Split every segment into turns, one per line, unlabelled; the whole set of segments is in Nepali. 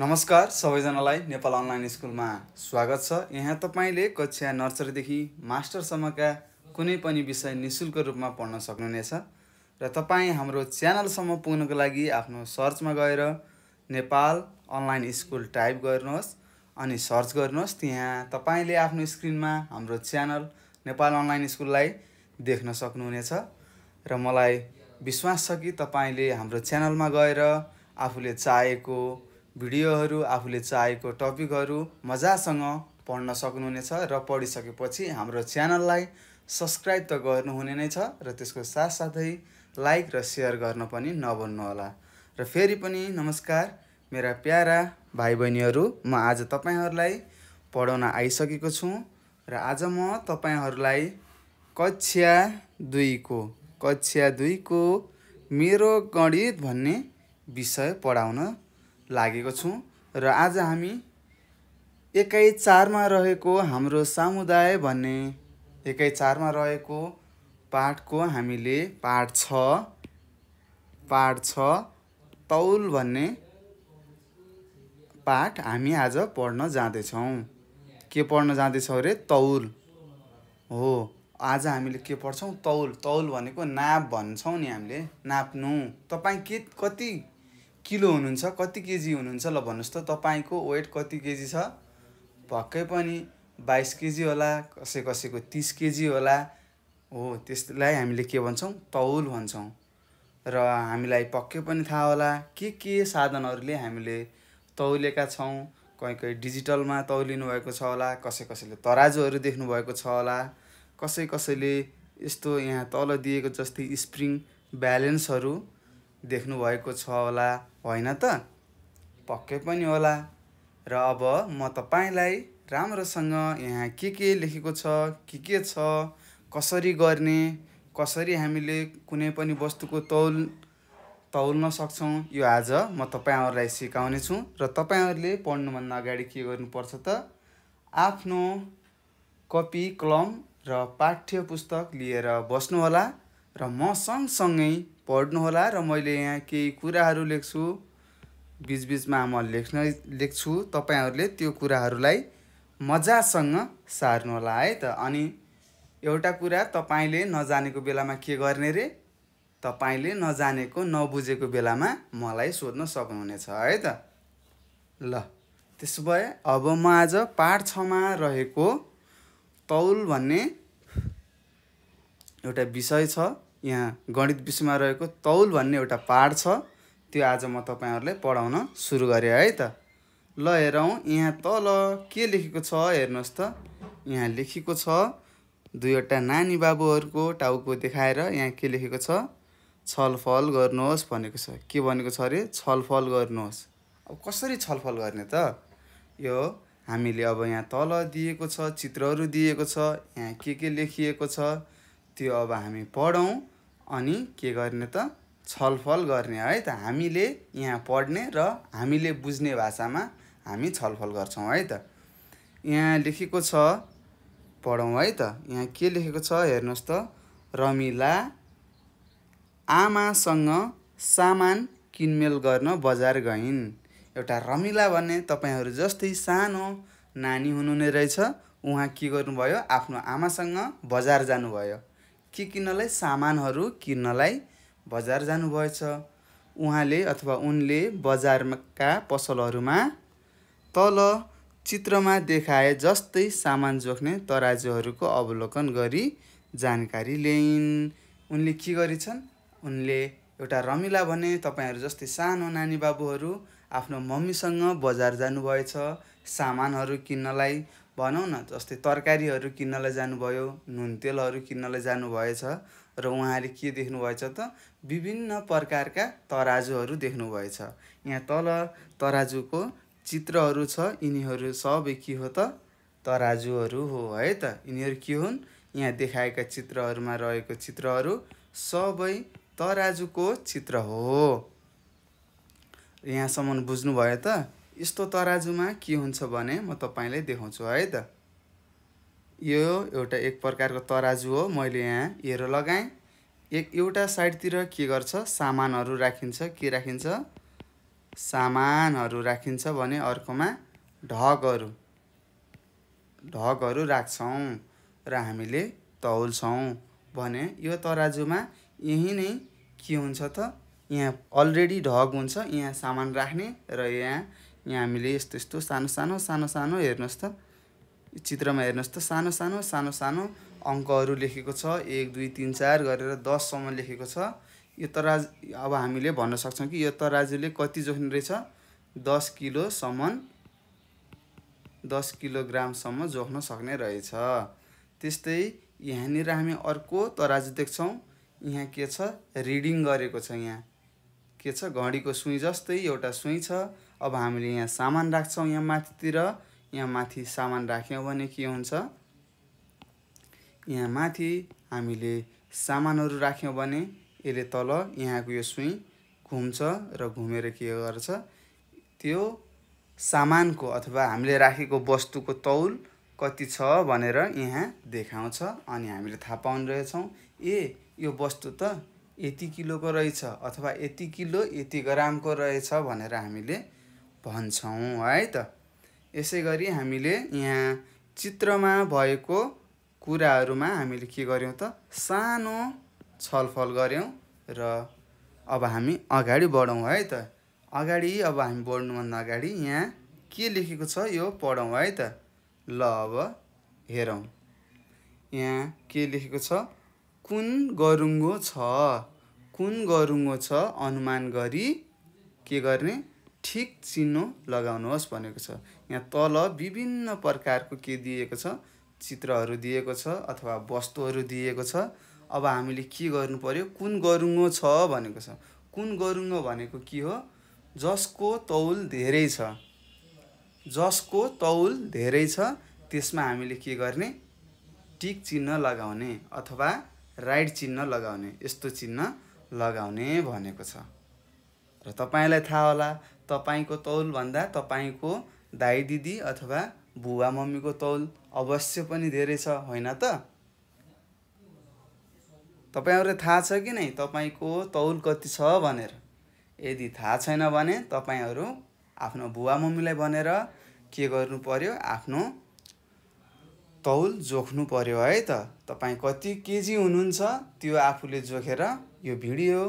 नमस्कार सबैजनालाई नेपाल अनलाइन स्कुलमा स्वागत छ यहाँ तपाईँले कक्षा नर्सरीदेखि मास्टरसम्मका कुनै पनि विषय नि शुल्क रूपमा पढ्न सक्नुहुनेछ र तपाईँ हाम्रो च्यानलसम्म पुग्नको लागि आफ्नो सर्चमा गएर नेपाल अनलाइन स्कुल टाइप गर्नुहोस् अनि सर्च गर्नुहोस् त्यहाँ तपाईँले आफ्नो स्क्रिनमा हाम्रो च्यानल नेपाल अनलाइन स्कुललाई देख्न सक्नुहुनेछ र मलाई विश्वास छ कि तपाईँले हाम्रो च्यानलमा गएर आफूले चाहेको भिडियोहरू आफूले चाहेको टपिकहरू मजासँग पढ्न सक्नुहुनेछ र पढिसकेपछि हाम्रो च्यानललाई सब्सक्राइब त गर्नुहुने नै छ र त्यसको साथसाथै लाइक र सेयर गर्न पनि नभन्नुहोला र फेरि पनि नमस्कार मेरा प्यारा भाइ बहिनीहरू म आज तपाईँहरूलाई पढाउन आइसकेको छु र आज म तपाईँहरूलाई कक्षा दुईको कक्षा दुईको मेरो गणित भन्ने विषय पढाउन लागेको छौँ र आज हामी एकाइ चारमा रहेको हाम्रो समुदाय भन्ने एकाइ चारमा रहेको पाठको हामीले पाठ छ पाठ छ तौल भन्ने पाठ हामी आज पढ्न जाँदैछौँ के पढ्न जाँदैछौँ अरे तौल हो आज हामीले के पढ्छौँ तौल तौल भनेको नाप भन्छौँ नि हामीले नाप्नु तपाईँ के कति किलो हुनुहुन्छ कति केजी हुनुहुन्छ ल भन्नुहोस् त तपाईँको वेट कति केजी छ भक्कै पनि बाइस केजी होला कसै कसैको तिस केजी होला हो त्यसलाई हामीले के भन्छौँ तौल भन्छौँ र हामीलाई पक्कै पनि थाहा होला के के साधनहरूले हामीले तौलेका छौँ कहीँ कहीँ डिजिटलमा तौलिनु भएको छ होला कसै कसैले तराजुहरू देख्नुभएको छ होला कसै कसैले यस्तो यहाँ तल दिएको जस्तै स्प्रिङ ब्यालेन्सहरू देख्नुभएको छ होला होइन त पक्कै पनि होला र अब म तपाईँलाई राम्रोसँग यहाँ के के लेखेको छ के के छ कसरी गर्ने कसरी हामीले कुनै पनि वस्तुको तौल तौल्न सक्छौँ यो आज म तपाईँहरूलाई छु र तपाईँहरूले पढ्नुभन्दा अगाडि के गर्नुपर्छ त आफ्नो कपी कलम र पाठ्य पुस्तक लिएर बस्नुहोला र म सँगसँगै पढ्नुहोला र मैले यहाँ केही कुराहरू लेख्छु बिचबिचमा म लेख्न लेख्छु तपाईँहरूले त्यो कुराहरूलाई मजासँग सार्नुहोला है त अनि एउटा कुरा तपाईँले नजानेको बेलामा के गर्ने रे तपाईँले नजानेको नबुझेको बेलामा मलाई सोध्न सक्नुहुनेछ है त ल त्यसो भए अब म आज पाठ छमा रहेको तौल भन्ने एउटा विषय छ यहाँ गणित विषयमा रहेको तौल भन्ने एउटा पाठ छ त्यो आज म तपाईँहरूलाई पढाउन सुरु गरेँ है त ल हेरौँ यहाँ तल के लेखेको छ हेर्नुहोस् त यहाँ लेखेको छ दुईवटा नानी बाबुहरूको टाउको देखाएर यहाँ के लेखेको छ छलफल गर्नुहोस् भनेको छ के भनेको छ अरे छलफल गर्नुहोस् अब कसरी छलफल गर्ने त यो हामीले अब यहाँ तल दिएको छ चित्रहरू दिएको छ यहाँ के के लेखिएको छ त्यो अब हामी पढौँ अनि के गर्ने त छलफल गर्ने है त हामीले यहाँ पढ्ने र हामीले बुझ्ने भाषामा हामी छलफल गर्छौँ है त यहाँ लेखेको छ पढौँ है त यहाँ के लेखेको छ हेर्नुहोस् त रमिला आमासँग सामान किनमेल गर्न बजार गइन् एउटा रमिला भन्ने तपाईँहरू जस्तै सानो नानी हुनुहुने रहेछ उहाँ के गर्नुभयो आफ्नो आमासँग बजार जानुभयो के किन्नलाई सामानहरू किन्नलाई बजार जानुभएछ उहाँले अथवा उनले बजारका पसलहरूमा तल चित्रमा देखाए जस्तै सामान जोख्ने तराजुहरूको अवलोकन गरी जानकारी ल्याइन् उनले के गरेछन् उनले एउटा रमिला भने तपाईँहरू जस्तै सानो नानी बाबुहरू आफ्नो मम्मीसँग बजार जानुभएछ सामानहरू किन्नलाई भनौँ न जस्तै तरकारीहरू किन्नलाई जानुभयो नुन तेलहरू किन्नलाई जानुभएछ र उहाँले के देख्नुभएछ त विभिन्न प्रकारका तराजुहरू देख्नुभएछ यहाँ तल तराजुको चित्रहरू छ यिनीहरू सबै के हो त तराजुहरू हो है त यिनीहरू के हुन् यहाँ देखाएका चित्रहरूमा रहेको चित्रहरू सबै तराजुको चित्र हो यहाँसम्म बुझ्नुभयो त यस्तो तराजुमा के हुन्छ भने म तपाईँलाई देखाउँछु है त यो एउटा एक प्रकारको तराजु हो मैले यहाँ हेरो लगाएँ एक एउटा साइडतिर के गर्छ सामानहरू राखिन्छ के राखिन्छ सामानहरू राखिन्छ भने अर्कोमा ढगहरू ढगहरू राख्छौँ र हामीले तौल्छौँ भने यो तराजुमा यहीँ नै के हुन्छ त यहाँ अलरेडी ढग हुन्छ यहाँ सामान राख्ने र यहाँ यहाँ हामीले यस्तो यस्तो सानो सानो सानो सानो हेर्नुहोस् त चित्रमा हेर्नुहोस् त सानो सानो सानो सानो अङ्कहरू लेखेको छ एक दुई तिन चार गरेर दससम्म लेखेको छ यो तराज अब हामीले भन्न सक्छौँ कि यो तराजुले कति जोख्ने रहेछ दस किलोसम्म दस किलोग्रामसम्म जोख्न सक्ने रहेछ त्यस्तै यहाँनिर हामी अर्को तराजु देख्छौँ यहाँ के छ रिडिङ गरेको छ यहाँ के छ घडीको सुई जस्तै एउटा सुई छ अब हामीले यहाँ सामान राख्छौँ यहाँ माथितिर यहाँ माथि सामान राख्यौँ भने के हुन्छ यहाँ माथि हामीले सामानहरू राख्यौँ भने यसले तल यहाँको यो सुई घुम्छ र घुमेर के गर्छ त्यो सामानको अथवा हामीले राखेको वस्तुको तौल कति छ भनेर यहाँ देखाउँछ अनि हामीले थाहा पाउने रहेछौँ ए यो वस्तु त यति किलोको रहेछ अथवा यति किलो यति ग्रामको रहेछ भनेर हामीले भन्छौँ है त यसै गरी हामीले यहाँ चित्रमा भएको कुराहरूमा हामीले के गऱ्यौँ त सानो छलफल गऱ्यौँ र अब हामी अगाडि बढौँ है त अगाडि अब हामी बढ्नुभन्दा अगाडि यहाँ के लेखेको छ यो पढौँ है त ल अब हेरौँ यहाँ के लेखेको छ कुन गरुङ्गो छ कुन गरुङ्गो छ अनुमान गरी के गर्ने ठिक चिन्ह लगाउनुहोस् भनेको छ यहाँ तल विभिन्न प्रकारको के दिएको छ चित्रहरू दिएको छ अथवा वस्तुहरू दिएको छ अब हामीले के गर्नु पऱ्यो कुन गरुङ्गो छ भनेको छ कुन गरुङ्गो भनेको के हो जसको तौल धेरै छ जसको तौल धेरै छ त्यसमा हामीले के गर्ने टिक चिन्ह लगाउने अथवा राइट चिन्ह लगाउने यस्तो चिन्ह लगाउने भनेको छ र तपाईँलाई थाहा होला तपाईँको तौलभन्दा तपाईँको दाई दिदी अथवा बुवा मम्मीको तौल अवश्य पनि धेरै छ होइन त तपाईँहरूलाई थाहा छ कि नै तपाईँको तौल कति छ भनेर यदि थाहा छैन भने तपाईँहरू आफ्नो बुवा मम्मीलाई भनेर के गर्नु पर्यो आफ्नो तौल जोख्नु पर्यो है त तपाईँ कति केजी हुनुहुन्छ त्यो आफूले जोखेर यो भिडियो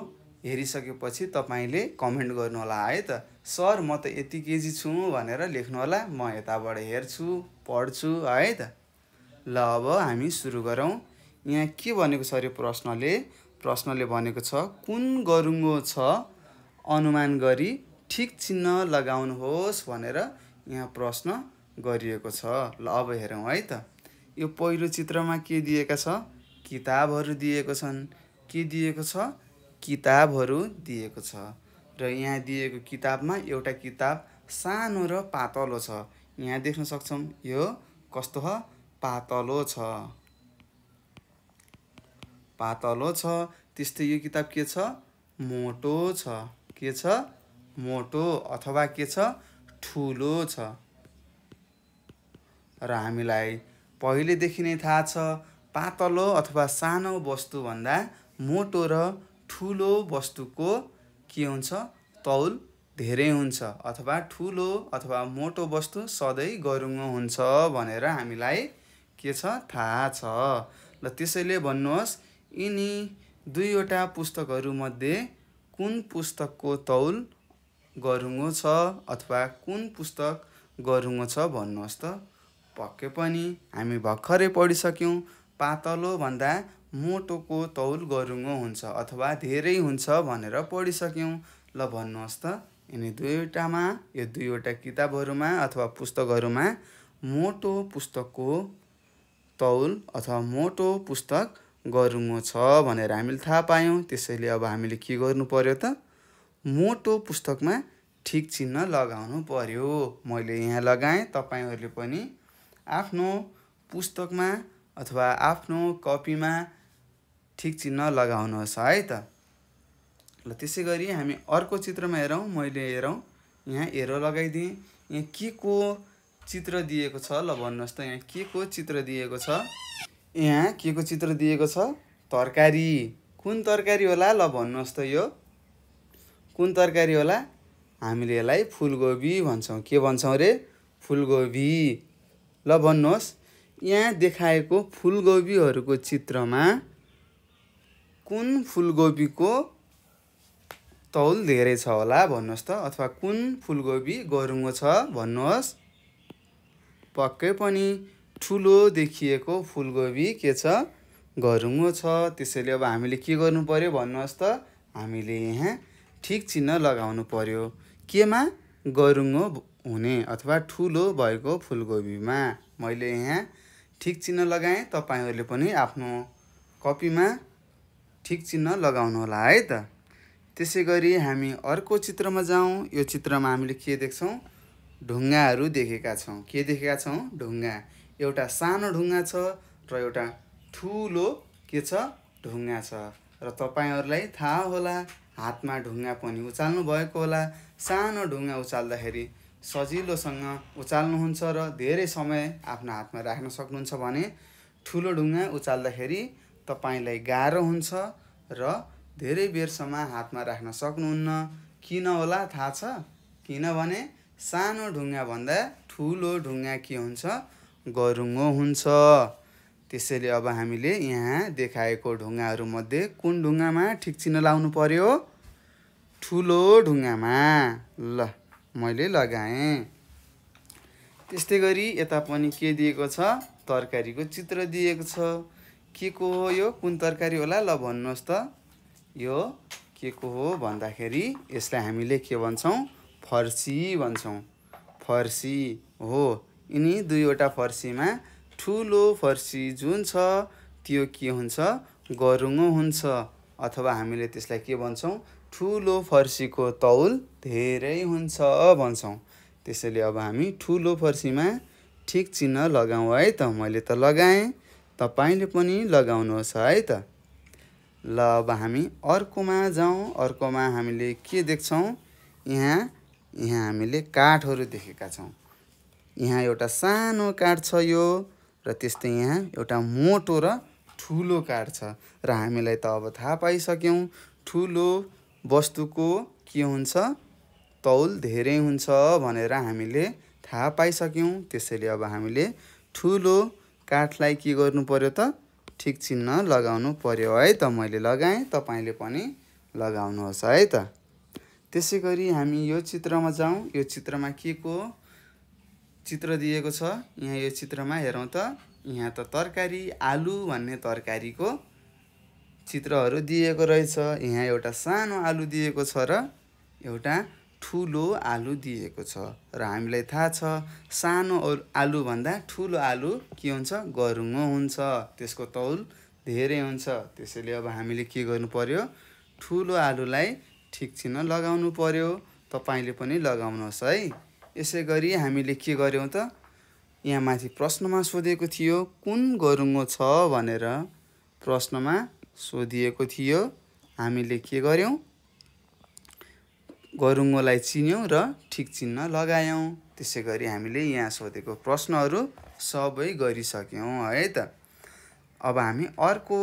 हेरिसकेपछि तपाईँले कमेन्ट गर्नुहोला है त सर म त यति केजी छु भनेर लेख्नु होला म यताबाट हेर्छु पढ्छु है त ल अब हामी सुरु गरौँ यहाँ के भनेको छ अरे प्रश्नले प्रश्नले भनेको छ कुन गरुङ्गो छ अनुमान गरी ठिक चिन्ह लगाउनुहोस् भनेर यहाँ प्रश्न गरिएको छ ल अब हेरौँ है त यो पहिलो चित्रमा के दिएका छ किताबहरू दिएको छन् के दिएको छ किताबहरू दिएको छ र यहाँ दिएको किताबमा एउटा किताब सानो र पातलो छ यहाँ देख्न सक्छौँ यो कस्तो हो पातलो छ पातलो छ त्यस्तै यो किताब के छ मोटो छ के छ मोटो अथवा के छ ठुलो छ र हामीलाई पहिलेदेखि नै थाहा छ पातलो अथवा सानो वस्तुभन्दा मोटो र ठुलो वस्तुको के हुन्छ तौल धेरै हुन्छ अथवा ठुलो अथवा मोटो वस्तु सधैँ गरुङ्गो हुन्छ भनेर हामीलाई के छ थाहा छ र त्यसैले भन्नुहोस् यिनी दुईवटा पुस्तकहरूमध्ये कुन पुस्तकको तौल गरुङ्गो छ अथवा कुन पुस्तक गरुङ्गो छ भन्नुहोस् त पक्कै पनि हामी भर्खरै पढिसक्यौँ पातलो भन्दा मोटोको तौल गरुङ्गो हुन्छ अथवा धेरै हुन्छ भनेर पढिसक्यौँ ल भन्नुहोस् त यिनी दुईवटामा यो दुईवटा किताबहरूमा अथवा पुस्तकहरूमा मोटो पुस्तकको तौल अथवा मोटो पुस्तक गरुङ्गो छ भनेर हामीले थाहा पायौँ त्यसैले अब हामीले के गर्नु पर्यो त मोटो पुस्तकमा ठिक चिन्ह लगाउनु पर्यो मैले यहाँ लगाएँ तपाईँहरूले पनि आफ्नो पुस्तकमा अथवा आफ्नो कपीमा ठिक चिन्ह लगाउनुहोस् है त ल त्यसै गरी हामी अर्को चित्रमा हेरौँ मैले हेरौँ यहाँ एरो लगाइदिएँ यहाँ के को चित्र दिएको छ ल भन्नुहोस् त यहाँ के को चित्र दिएको छ यहाँ के को चित्र दिएको छ तरकारी कुन तरकारी होला ल भन्नुहोस् त यो कुन तरकारी होला हामीले यसलाई फुलगोबी भन्छौँ के भन्छौँ रे फुलगोबी ल भन्नुहोस् यहाँ देखाएको फुलगोबीहरूको चित्रमा कुन फुलगोपीको तौल धेरै छ होला भन्नुहोस् त अथवा कुन फुलकोपी गरुङ्गो छ भन्नुहोस् पक्कै पनि ठुलो देखिएको फुलगोपी के छ गरुङ्गो छ त्यसैले अब हामीले के गर्नु पर्यो भन्नुहोस् त हामीले यहाँ ठिक चिन्ह लगाउनु पर्यो केमा गरुङ्गो हुने अथवा ठुलो भएको फुलकोपीमा मैले यहाँ ठिक चिन्ह लगाएँ तपाईँहरूले पनि आफ्नो कपीमा ठिक चिन्ह लगाउनुहोला है त त्यसै गरी हामी अर्को चित्रमा जाउँ यो चित्रमा हामीले के देख्छौँ ढुङ्गाहरू देखेका छौँ के देखेका छौँ ढुङ्गा एउटा सानो ढुङ्गा छ र एउटा ठुलो के छ ढुङ्गा छ र तपाईँहरूलाई थाहा होला हातमा ढुङ्गा पनि उचाल्नु भएको होला सानो ढुङ्गा उचाल्दाखेरि सजिलोसँग उचाल्नुहुन्छ र धेरै समय आफ्नो हातमा राख्न सक्नुहुन्छ भने ठुलो ढुङ्गा उचाल्दाखेरि तपाईँलाई गाह्रो हुन्छ र धेरै बेरसम्म हातमा राख्न सक्नुहुन्न किन होला थाहा छ किनभने सानो ढुङ्गाभन्दा ठुलो ढुङ्गा के हुन्छ गरुङ्गो हुन्छ त्यसैले अब हामीले यहाँ देखाएको ढुङ्गाहरूमध्ये कुन ढुङ्गामा ठिक चिन्ह लाउनु पर्यो ठुलो ढुङ्गामा ल मैले लगाएँ त्यस्तै गरी यता पनि के दिएको छ तरकारीको चित्र दिएको छ के को हो यो कुन तरकारी होला ल भन्नुहोस् त यो के को हो भन्दाखेरि यसलाई हामीले के भन्छौँ फर्सी भन्छौँ फर्सी हो यिनी दुईवटा फर्सीमा ठुलो फर्सी जुन छ त्यो के हुन्छ गरुङ हुन्छ अथवा हामीले त्यसलाई के भन्छौँ ठुलो फर्सीको तौल धेरै हुन्छ भन्छौँ त्यसैले अब हामी ठुलो फर्सीमा ठिक चिन्ह लगाउँ है त मैले त लगाएँ तपाईँले पनि लगाउनुहोस् है त ल अब हामी अर्कोमा जाउँ अर्कोमा हामीले के देख्छौँ यहाँ यहाँ हामीले काठहरू देखेका छौँ यहाँ एउटा सानो काठ छ यो र त्यस्तै यहाँ एउटा मोटो र ठुलो काठ छ र हामीलाई त अब थाहा पाइसक्यौँ ठुलो वस्तुको के हुन्छ तौल धेरै हुन्छ भनेर हामीले थाहा पाइसक्यौँ त्यसैले अब हामीले ठुलो काठलाई के गर्नु पर्यो त ठिक चिन्ह लगाउनु पर्यो है त मैले लगाएँ तपाईँले पनि लगाउनुहोस् है त त्यसै गरी हामी यो चित्रमा जाउँ यो चित्रमा के को चित्र दिएको छ यहाँ यो चित्रमा हेरौँ त यहाँ त तरकारी आलु भन्ने तरकारीको चित्रहरू दिएको रहेछ यहाँ एउटा सानो आलु दिएको छ र एउटा ठुलो आलु दिएको छ र हामीलाई थाहा छ सानो आलुभन्दा ठुलो आलु के हुन्छ गरुङ्गो हुन्छ त्यसको तौल धेरै हुन्छ त्यसैले अब हामीले के गर्नु पर्यो ठुलो आलुलाई ठिक छिन लगाउनु पर्यो तपाईँले पनि लगाउनुहोस् है यसै गरी हामीले के गर्यौँ त यहाँ माथि प्रश्नमा सोधेको थियो कुन गरुङ्गो छ भनेर प्रश्नमा सोधिएको थियो हामीले के गर्यौँ गरुङ्गोलाई चिन्यौँ र ठिक चिन्ह लगायौँ त्यसै गरी हामीले यहाँ सोधेको प्रश्नहरू सबै गरिसक्यौँ है त अब हामी अर्को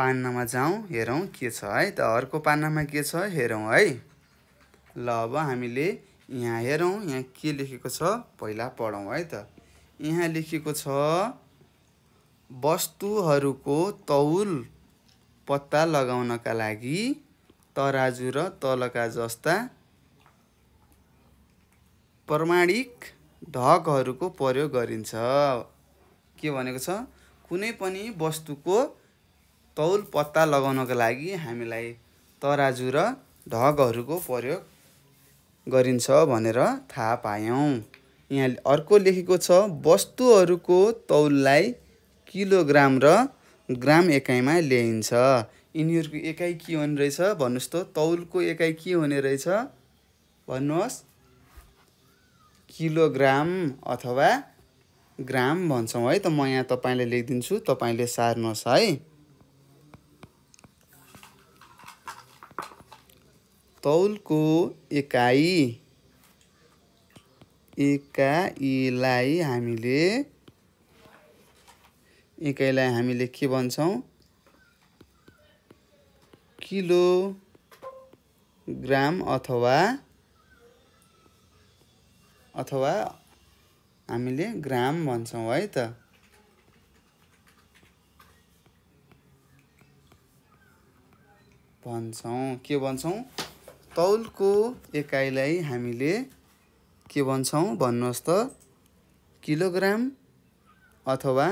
पान्नामा जाउँ हेरौँ के छ है त अर्को पान्नामा के छ हेरौँ है ल अब हामीले यहाँ हेरौँ यहाँ के लेखेको छ पहिला पढौँ है त यहाँ लेखेको छ वस्तुहरूको तौल पत्ता लगाउनका लागि तराजु र तलका जस्ता प्रमाणिक ढकहरूको प्रयोग गरिन्छ के भनेको छ कुनै पनि वस्तुको तौल पत्ता लगाउनको लागि हामीलाई तराजु र ढकहरूको प्रयोग गरिन्छ भनेर थाहा पायौँ यहाँ अर्को लेखेको छ वस्तुहरूको तौललाई किलोग्राम र ग्राम एकाइमा ल्याइन्छ यिनीहरूको एकाइ के हुने रहेछ भन्नुहोस् त तौलको एकाइ के हुने रहेछ भन्नुहोस् किलोग्राम अथवा ग्राम भन्छौँ है त म यहाँ तपाईँलाई लेखिदिन्छु तपाईँले सार्नुहोस् है तौलको एकाइ एकाइलाई हामीले एकाइलाई हामीले के भन्छौँ किलो ग्राम अथवा अथवा हामीले ग्राम भन्छौँ है त भन्छौँ के भन्छौँ तौलको एकाइलाई हामीले के भन्छौँ भन्नुहोस् त किलोग्राम अथवा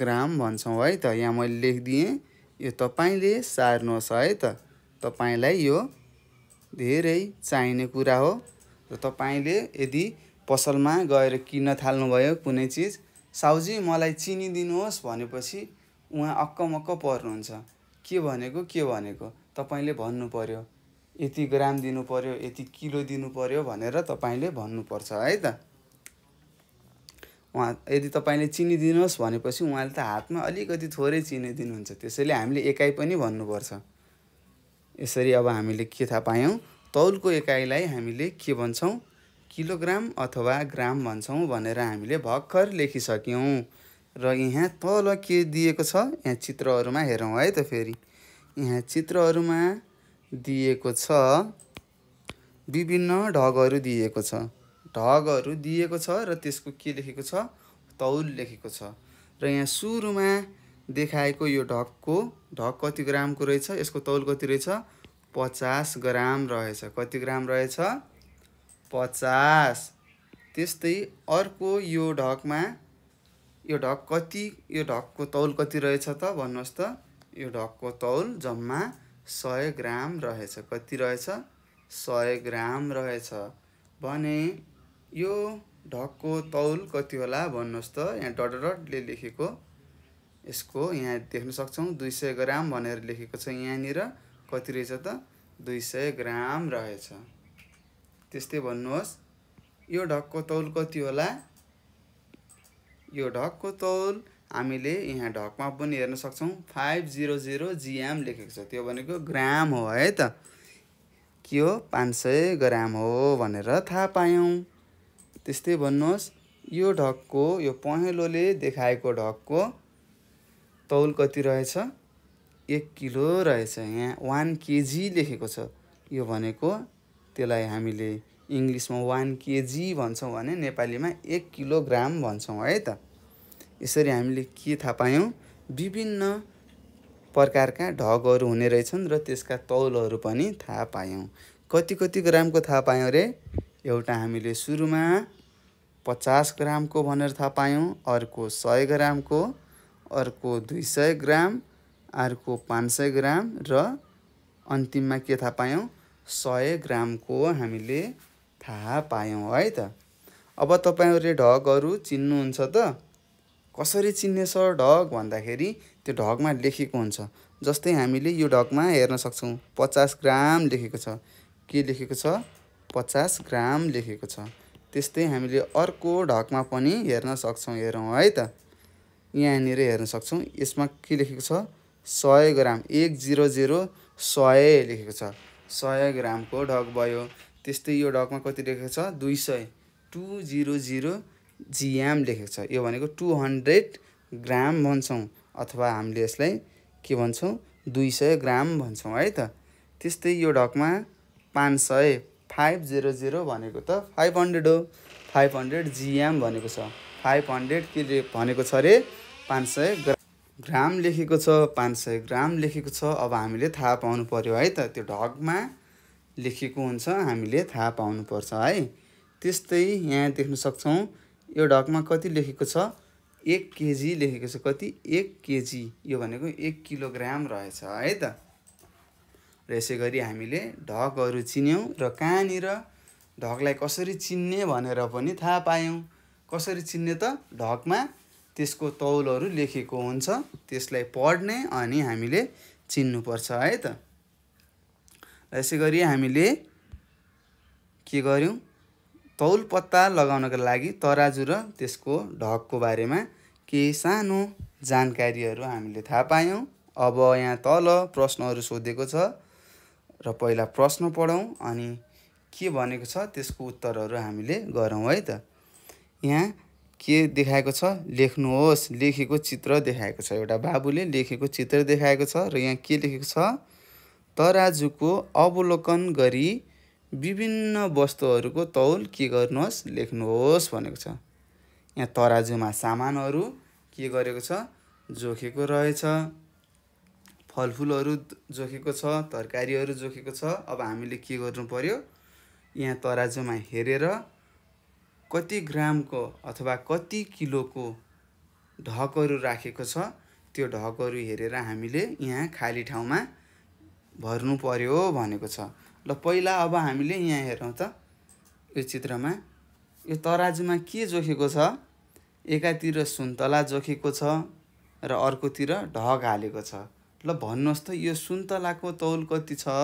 ग्राम भन्छौँ है त यहाँ मैले लेखिदिएँ यो तपाईँले सार्नुहोस् है त तपाईँलाई यो धेरै चाहिने कुरा हो र तपाईँले यदि पसलमा गएर किन्न थाल्नुभयो कुनै चिज साउजी मलाई चिनी दिनुहोस् भनेपछि उहाँ अक्कमक्क पर्नुहुन्छ के भनेको के भनेको तपाईँले भन्नु पऱ्यो यति ग्राम दिनु पऱ्यो यति किलो दिनु पऱ्यो भनेर तपाईँले भन्नुपर्छ है त उहाँ यदि तपाईँले चिनिदिनुहोस् भनेपछि उहाँले त हातमा अलिकति थोरै चिनिदिनुहुन्छ त्यसैले हामीले एकाइ पनि भन्नुपर्छ यसरी अब हामीले के थाहा पायौँ तौलको एकाइलाई हामीले के भन्छौँ किलोग्राम अथवा ग्राम भन्छौँ भनेर हामीले भर्खर लेखिसक्यौँ र यहाँ तल के दिएको छ यहाँ चित्रहरूमा हेरौँ है त फेरि यहाँ चित्रहरूमा दिएको छ विभिन्न ढगहरू दिएको छ ढगहरू दिएको छ र त्यसको के लेखेको छ तौल लेखेको छ र यहाँ सुरुमा देखाएको यो ढकको ढक कति ग्रामको रहेछ यसको तौल कति रहेछ पचास ग्राम रहेछ कति ग्राम रहेछ पचास त्यस्तै अर्को यो ढकमा यो ढक कति यो ढकको तौल कति रहेछ त भन्नुहोस् त यो ढकको तौल जम्मा सय ग्राम रहेछ कति रहेछ सय ग्राम रहेछ भने यो ढकको तौल कति होला भन्नुहोस् त यहाँ डट डटले लेखेको यसको यहाँ देख्न सक्छौँ दुई सय ग्राम भनेर लेखेको छ यहाँनिर कति रहेछ त दुई सय ग्राम रहेछ त्यस्तै भन्नुहोस् यो ढकको तौल कति होला यो ढकको तौल हामीले यहाँ ढकमा पनि हेर्न सक्छौँ फाइभ जिरो जिरो जिएम लेखेको छ त्यो भनेको ग्राम हो है त के हो पाँच सय ग्राम हो भनेर थाहा पायौँ त्यस्तै भन्नुहोस् यो ढकको यो पहेँलोले देखाएको ढकको तौल कति रहेछ एक किलो रहेछ यहाँ वान केजी लेखेको छ यो भनेको त्यसलाई हामीले इङ्ग्लिसमा वान केजी भन्छौँ भने नेपालीमा एक किलोग्राम भन्छौँ है त यसरी हामीले के थाहा पायौँ विभिन्न प्रकारका ढगहरू हुने रहेछन् र त्यसका तौलहरू पनि थाहा पायौँ कति कति ग्रामको थाहा पायौँ रे एउटा हामीले सुरुमा पचास ग्रामको भनेर थाहा पायौँ अर्को सय ग्रामको अर्को दुई सय ग्राम अर्को पाँच सय ग्राम र अन्तिममा के थाहा पायौँ सय ग्रामको हामीले थाहा पायौँ है त अब तपाईँहरूले ढगहरू चिन्नुहुन्छ त कसरी चिन्ने छ ढग भन्दाखेरि त्यो ढगमा लेखेको हुन्छ जस्तै हामीले यो ढगमा हेर्न सक्छौँ पचास ग्राम लेखेको छ के लेखेको छ पचास ग्राम लेखेको छ त्यस्तै हामीले अर्को ढकमा पनि हेर्न सक्छौँ हेरौँ है त यहाँनिर हेर्न सक्छौँ यसमा के लेखेको छ सय ग्राम एक जिरो जिरो सय लेखेको छ सय ग्रामको ढक भयो त्यस्तै यो ढकमा कति लेखेको छ दुई सय टु जिरो जिरो जिएम लेखेको छ यो भनेको टु हन्ड्रेड ग्राम भन्छौँ अथवा हामीले यसलाई के भन्छौँ दुई सय ग्राम भन्छौँ है त त्यस्तै यो ढकमा पाँच सय फाइभ जिरो जिरो भनेको त फाइभ हन्ड्रेड हो फाइभ हन्ड्रेड जिएम भनेको छ फाइभ हन्ड्रेड के भनेको छ अरे पाँच सय ग्राम लेखेको छ पाँच सय ग्राम लेखेको छ अब हामीले थाहा पाउनु पऱ्यो है त त्यो ढगमा लेखेको हुन्छ हामीले थाहा पाउनुपर्छ है त्यस्तै यहाँ देख्न सक्छौँ यो ढगमा कति लेखेको छ एक केजी लेखेको छ कति एक केजी यो भनेको एक किलोग्राम रहेछ है त र यसै गरी हामीले ढकहरू चिन्यौँ र कहाँनिर ढकलाई कसरी चिन्ने भनेर पनि थाहा पायौँ कसरी चिन्ने त ढकमा त्यसको तौलहरू लेखेको हुन्छ त्यसलाई पढ्ने अनि हामीले चिन्नुपर्छ है त यसै गरी हामीले के गर्यौँ तौल पत्ता लगाउनको लागि तराजु र त्यसको ढकको बारेमा केही सानो जानकारीहरू हामीले थाहा पायौँ अब यहाँ तल प्रश्नहरू सोधेको छ र पहिला प्रश्न पढौँ अनि के भनेको छ त्यसको उत्तरहरू हामीले गरौँ है त यहाँ के देखाएको छ लेख्नुहोस् लेखेको चित्र देखाएको छ एउटा बाबुले लेखेको चित्र देखाएको छ र यहाँ के लेखेको छ तराजुको अवलोकन गरी विभिन्न वस्तुहरूको तौल के गर्नुहोस् लेख्नुहोस् भनेको छ यहाँ तराजुमा सामानहरू के गरेको छ जोखेको रहेछ फलफुलहरू जोखेको छ तरकारीहरू जोखेको छ अब हामीले के गर्नु पर्यो यहाँ तराजुमा हेरेर कति ग्रामको अथवा कति किलोको ढकहरू राखेको छ त्यो ढकहरू हेरेर हामीले यहाँ खाली ठाउँमा भर्नु पर्यो भनेको छ ल पहिला अब हामीले यहाँ हेरौँ त यो चित्रमा यो तराजुमा के जोखेको छ एकातिर सुन्तला जोखेको छ र अर्कोतिर ढक हालेको छ ल भन्नुहोस् त यो सुन्तलाको तौल कति छ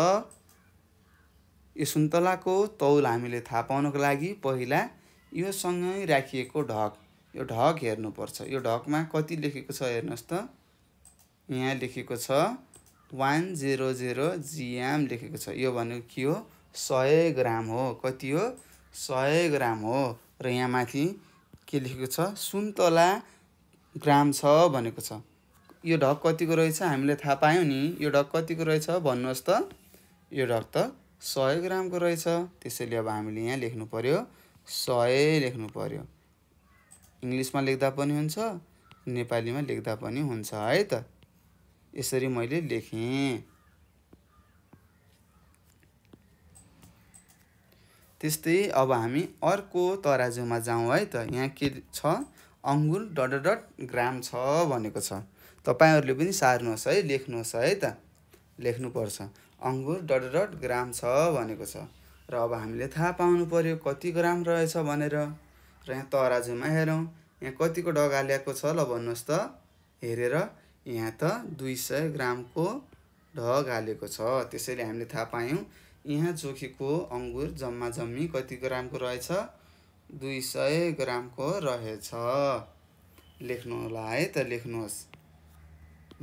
यो सुन्तलाको तौल हामीले थाहा पाउनको लागि पहिला यो सँगै राखिएको ढक यो ढक हेर्नुपर्छ यो ढकमा कति लेखेको छ हेर्नुहोस् त यहाँ लेखेको छ वान जेरो जेरो जिएम लेखेको छ यो भनेको के हो सय ग्राम हो कति हो सय ग्राम हो र यहाँ माथि के लेखेको छ सुन्तला ग्राम छ भनेको छ यो ढक कतिको रहेछ हामीले थाहा पायौँ नि यो ढक कतिको रहेछ भन्नुहोस् त यो ढक त सय ग्रामको रहेछ त्यसैले अब हामीले यहाँ लेख्नु पऱ्यो सय लेख्नु पऱ्यो इङ्ग्लिसमा लेख्दा पनि हुन्छ नेपालीमा लेख्दा पनि हुन्छ है त यसरी मैले लेखेँ त्यस्तै अब हामी अर्को तराजुमा जाउँ है त यहाँ के छ अङ्गुर डट डट ग्राम छ भनेको छ तपाईँहरूले पनि सार्नुहोस् है लेख्नुहोस् है त लेख्नुपर्छ अङ्गुर डट डट ग्राम छ भनेको छ र अब हामीले थाहा पाउनु पऱ्यो कति ग्राम रहेछ भनेर र यहाँ तराजुमा हेरौँ यहाँ कतिको डगा ल्याएको छ ल भन्नुहोस् त हेरेर यहाँ त दुई सय ग्रामको ढग हालेको छ त्यसैले हामीले थाहा पायौँ यहाँ जोखीको अङ्गुर जम्मा जम्मी कति ग्रामको रहेछ दुई सय ग्रामको रहेछ लेख्नु होला है त लेख्नुहोस्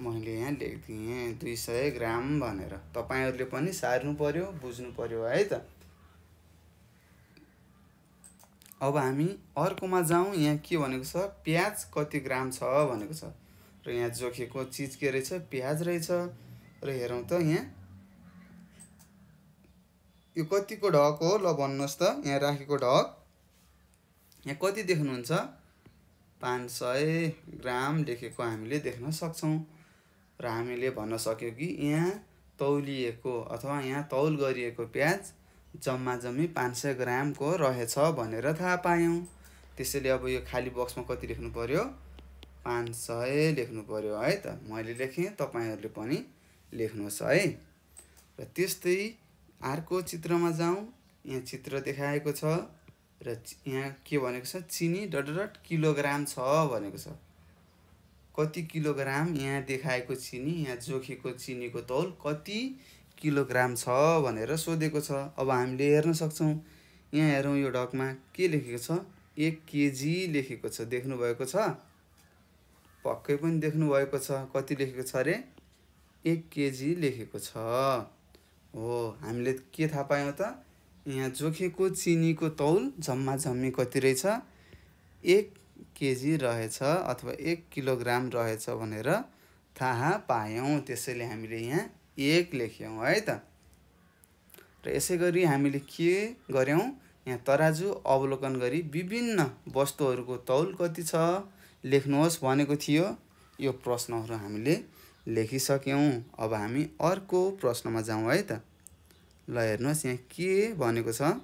मैले यहाँ लेखिदिएँ दुई सय ग्राम भनेर तपाईँहरूले पनि सार्नु पर्यो बुझ्नु पर्यो है त अब हामी अर्कोमा जाउँ यहाँ के भनेको छ प्याज कति ग्राम छ भनेको छ र यहाँ जोखेको चिज के रहेछ प्याज रहेछ र हेरौँ त यहाँ यो कतिको ढक हो ल भन्नुहोस् त यहाँ राखेको ढक यहाँ कति देख्नुहुन्छ पाँच सय ग्राम लेखेको हामीले देख्न सक्छौँ र हामीले भन्न सक्यौँ कि यहाँ तौलिएको अथवा यहाँ तौल गरिएको प्याज जम्मा जम्मी पाँच सय ग्रामको रहेछ भनेर थाहा पायौँ त्यसैले अब यो खाली बक्समा कति लेख्नु पऱ्यो पाँच सय लेख्नु पऱ्यो है त मैले लेखेँ तपाईँहरूले पनि लेख्नुहोस् है र त्यस्तै अर्को चित्रमा जाउँ यहाँ चित्र देखाएको छ र यहाँ के भनेको छ चिनी डट डट किलोग्राम छ भनेको छ कति किलोग्राम यहाँ देखाएको चिनी यहाँ जोखेको चिनीको तौल कति किलोग्राम छ भनेर सोधेको छ अब हामीले हेर्न सक्छौँ यहाँ हेरौँ यो ढकमा के लेखेको छ एक केजी लेखेको छ देख्नुभएको छ पक्कै पनि देख्नुभएको छ कति लेखेको छ अरे एक केजी लेखेको छ हो हामीले के थाहा पायौँ त यहाँ जोखेको चिनीको तौल जम्मा जम्मी कति रहेछ एक केजी रहेछ अथवा एक किलोग्राम रहेछ भनेर थाहा पायौँ त्यसैले हामीले यहाँ एक लेख्यौँ है त र यसै गरी हामीले के गऱ्यौँ यहाँ तराजु अवलोकन गरी विभिन्न वस्तुहरूको तौल कति छ लेख्नुहोस् भनेको थियो यो प्रश्नहरू हामीले लेखिसक्यौँ अब हामी अर्को प्रश्नमा जाउँ है त ल हेर्नुहोस् यहाँ के भनेको छ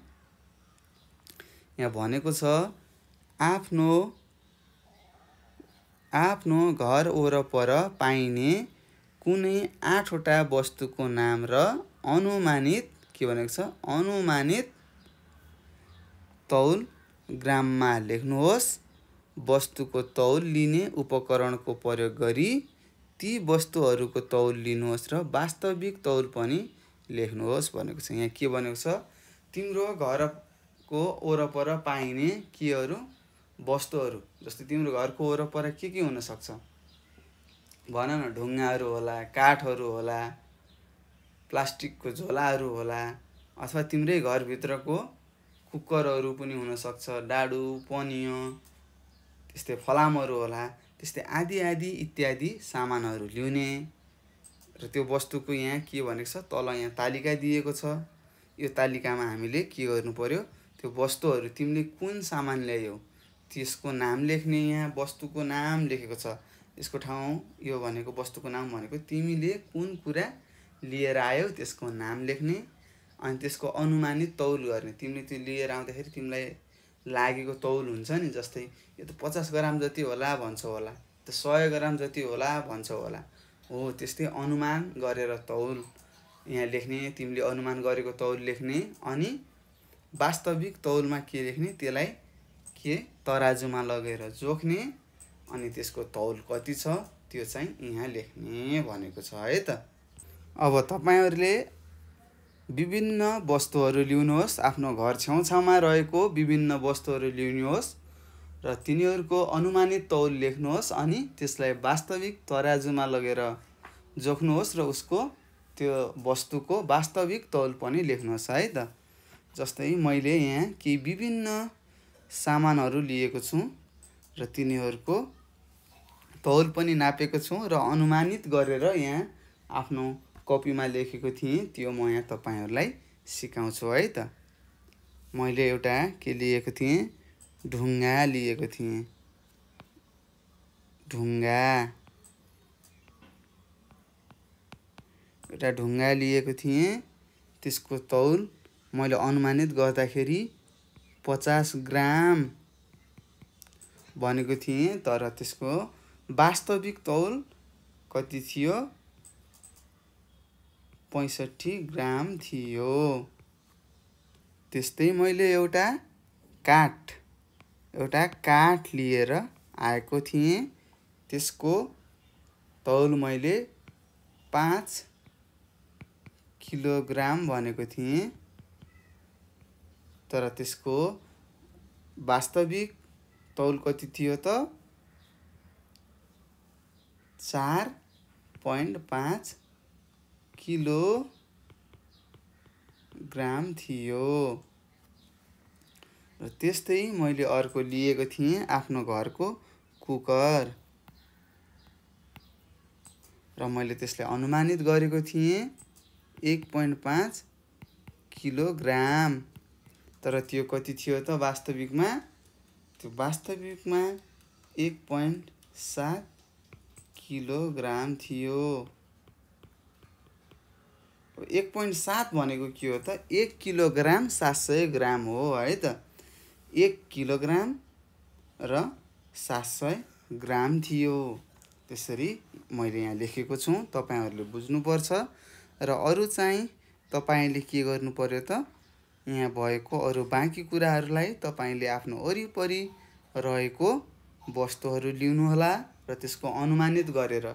यहाँ भनेको छ आफ्नो आफ्नो घर वरपर पाइने कुनै आठवटा वस्तुको नाम र अनुमानित के भनेको छ अनुमानित तौल ग्राममा लेख्नुहोस् वस्तुको तौल लिने उपकरणको प्रयोग गरी ती वस्तुहरूको तौल लिनुहोस् र वास्तविक तौल पनि लेख्नुहोस् भनेको छ यहाँ के भनेको छ तिम्रो घरको वरपर पाइने केहरू वस्तुहरू जस्तै तिम्रो घरको वरपर के के हुनसक्छ भन न ढुङ्गाहरू होला काठहरू होला प्लास्टिकको झोलाहरू होला अथवा तिम्रै घरभित्रको कुकरहरू पनि हुनसक्छ डाडु पनियो त्यस्तै फलामहरू होला त्यस्तै आदि आदि इत्यादि सामानहरू लिउने र त्यो वस्तुको यहाँ के भनेको छ तल यहाँ तालिका दिएको छ यो तालिकामा हामीले के गर्नु पऱ्यो त्यो वस्तुहरू तिमीले कुन सामान ल्यायौ त्यसको नाम लेख्ने यहाँ वस्तुको नाम लेखेको छ यसको ठाउँ यो भनेको वस्तुको नाम भनेको तिमीले कुन कुरा लिएर आयौ त्यसको नाम लेख्ने अनि त्यसको अनुमानित तौल गर्ने तिमीले त्यो लिएर आउँदाखेरि तिमीलाई लागेको तौल हुन्छ नि जस्तै यो त पचास ग्राम जति होला भन्छौ होला त सय ग्राम जति होला भन्छौ होला हो त्यस्तै अनुमान गरेर तौल यहाँ लेख्ने तिमीले अनुमान गरेको तौल लेख्ने अनि वास्तविक तौलमा के लेख्ने त्यसलाई के तराजुमा लगेर जोख्ने अनि त्यसको तौल कति छ त्यो चाहिँ यहाँ लेख्ने भनेको छ है त अब तपाईँहरूले विभिन्न वस्तुहरू लिनुहोस् आफ्नो घर छेउछाउमा रहेको विभिन्न वस्तुहरू लिनुहोस् र तिनीहरूको अनुमानित तौल लेख्नुहोस् अनि त्यसलाई वास्तविक तराजुमा लगेर जोख्नुहोस् र उसको त्यो वस्तुको वास्तविक तौल पनि लेख्नुहोस् है त जस्तै मैले यहाँ केही विभिन्न सामानहरू लिएको छु र तिनीहरूको तौल पनि नापेको छु र अनुमानित गरेर यहाँ आफ्नो कपीमा लेखेको थिएँ त्यो म यहाँ तपाईँहरूलाई सिकाउँछु है त मैले एउटा के लिएको थिएँ ढुङ्गा लिएको थिएँ ढुङ्गा एउटा ढुङ्गा लिएको थिएँ त्यसको तौल मैले अनुमानित गर्दाखेरि पचास ग्राम भनेको थिएँ तर त्यसको वास्तविक तौल कति थियो पैँसठी ग्राम थियो त्यस्तै मैले एउटा काठ एउटा काठ लिएर आएको थिएँ त्यसको तौल मैले पाँच किलोग्राम भनेको थिएँ तर त्यसको वास्तविक तौल कति थियो त चार पोइन्ट पाँच किलो ग्राम थियो र त्यस्तै मैले अर्को लिएको थिएँ आफ्नो घरको कुकर र मैले त्यसलाई अनुमानित गरेको थिएँ एक पोइन्ट पाँच किलोग्राम तर त्यो कति थियो त वास्तविकमा त्यो वास्तविकमा एक पोइन्ट सात किलोग्राम थियो एक पोइन्ट सात भनेको के हो त एक किलोग्राम सात सय ग्राम हो है त एक किलोग्राम र सात सय ग्राम थियो त्यसरी मैले यहाँ लेखेको छु तपाईँहरूले बुझ्नुपर्छ र अरू चाहिँ तपाईँले के गर्नु पऱ्यो त यहाँ भएको अरू बाँकी कुराहरूलाई तपाईँले आफ्नो वरिपरि रहेको वस्तुहरू लिनुहोला र त्यसको अनुमानित गरेर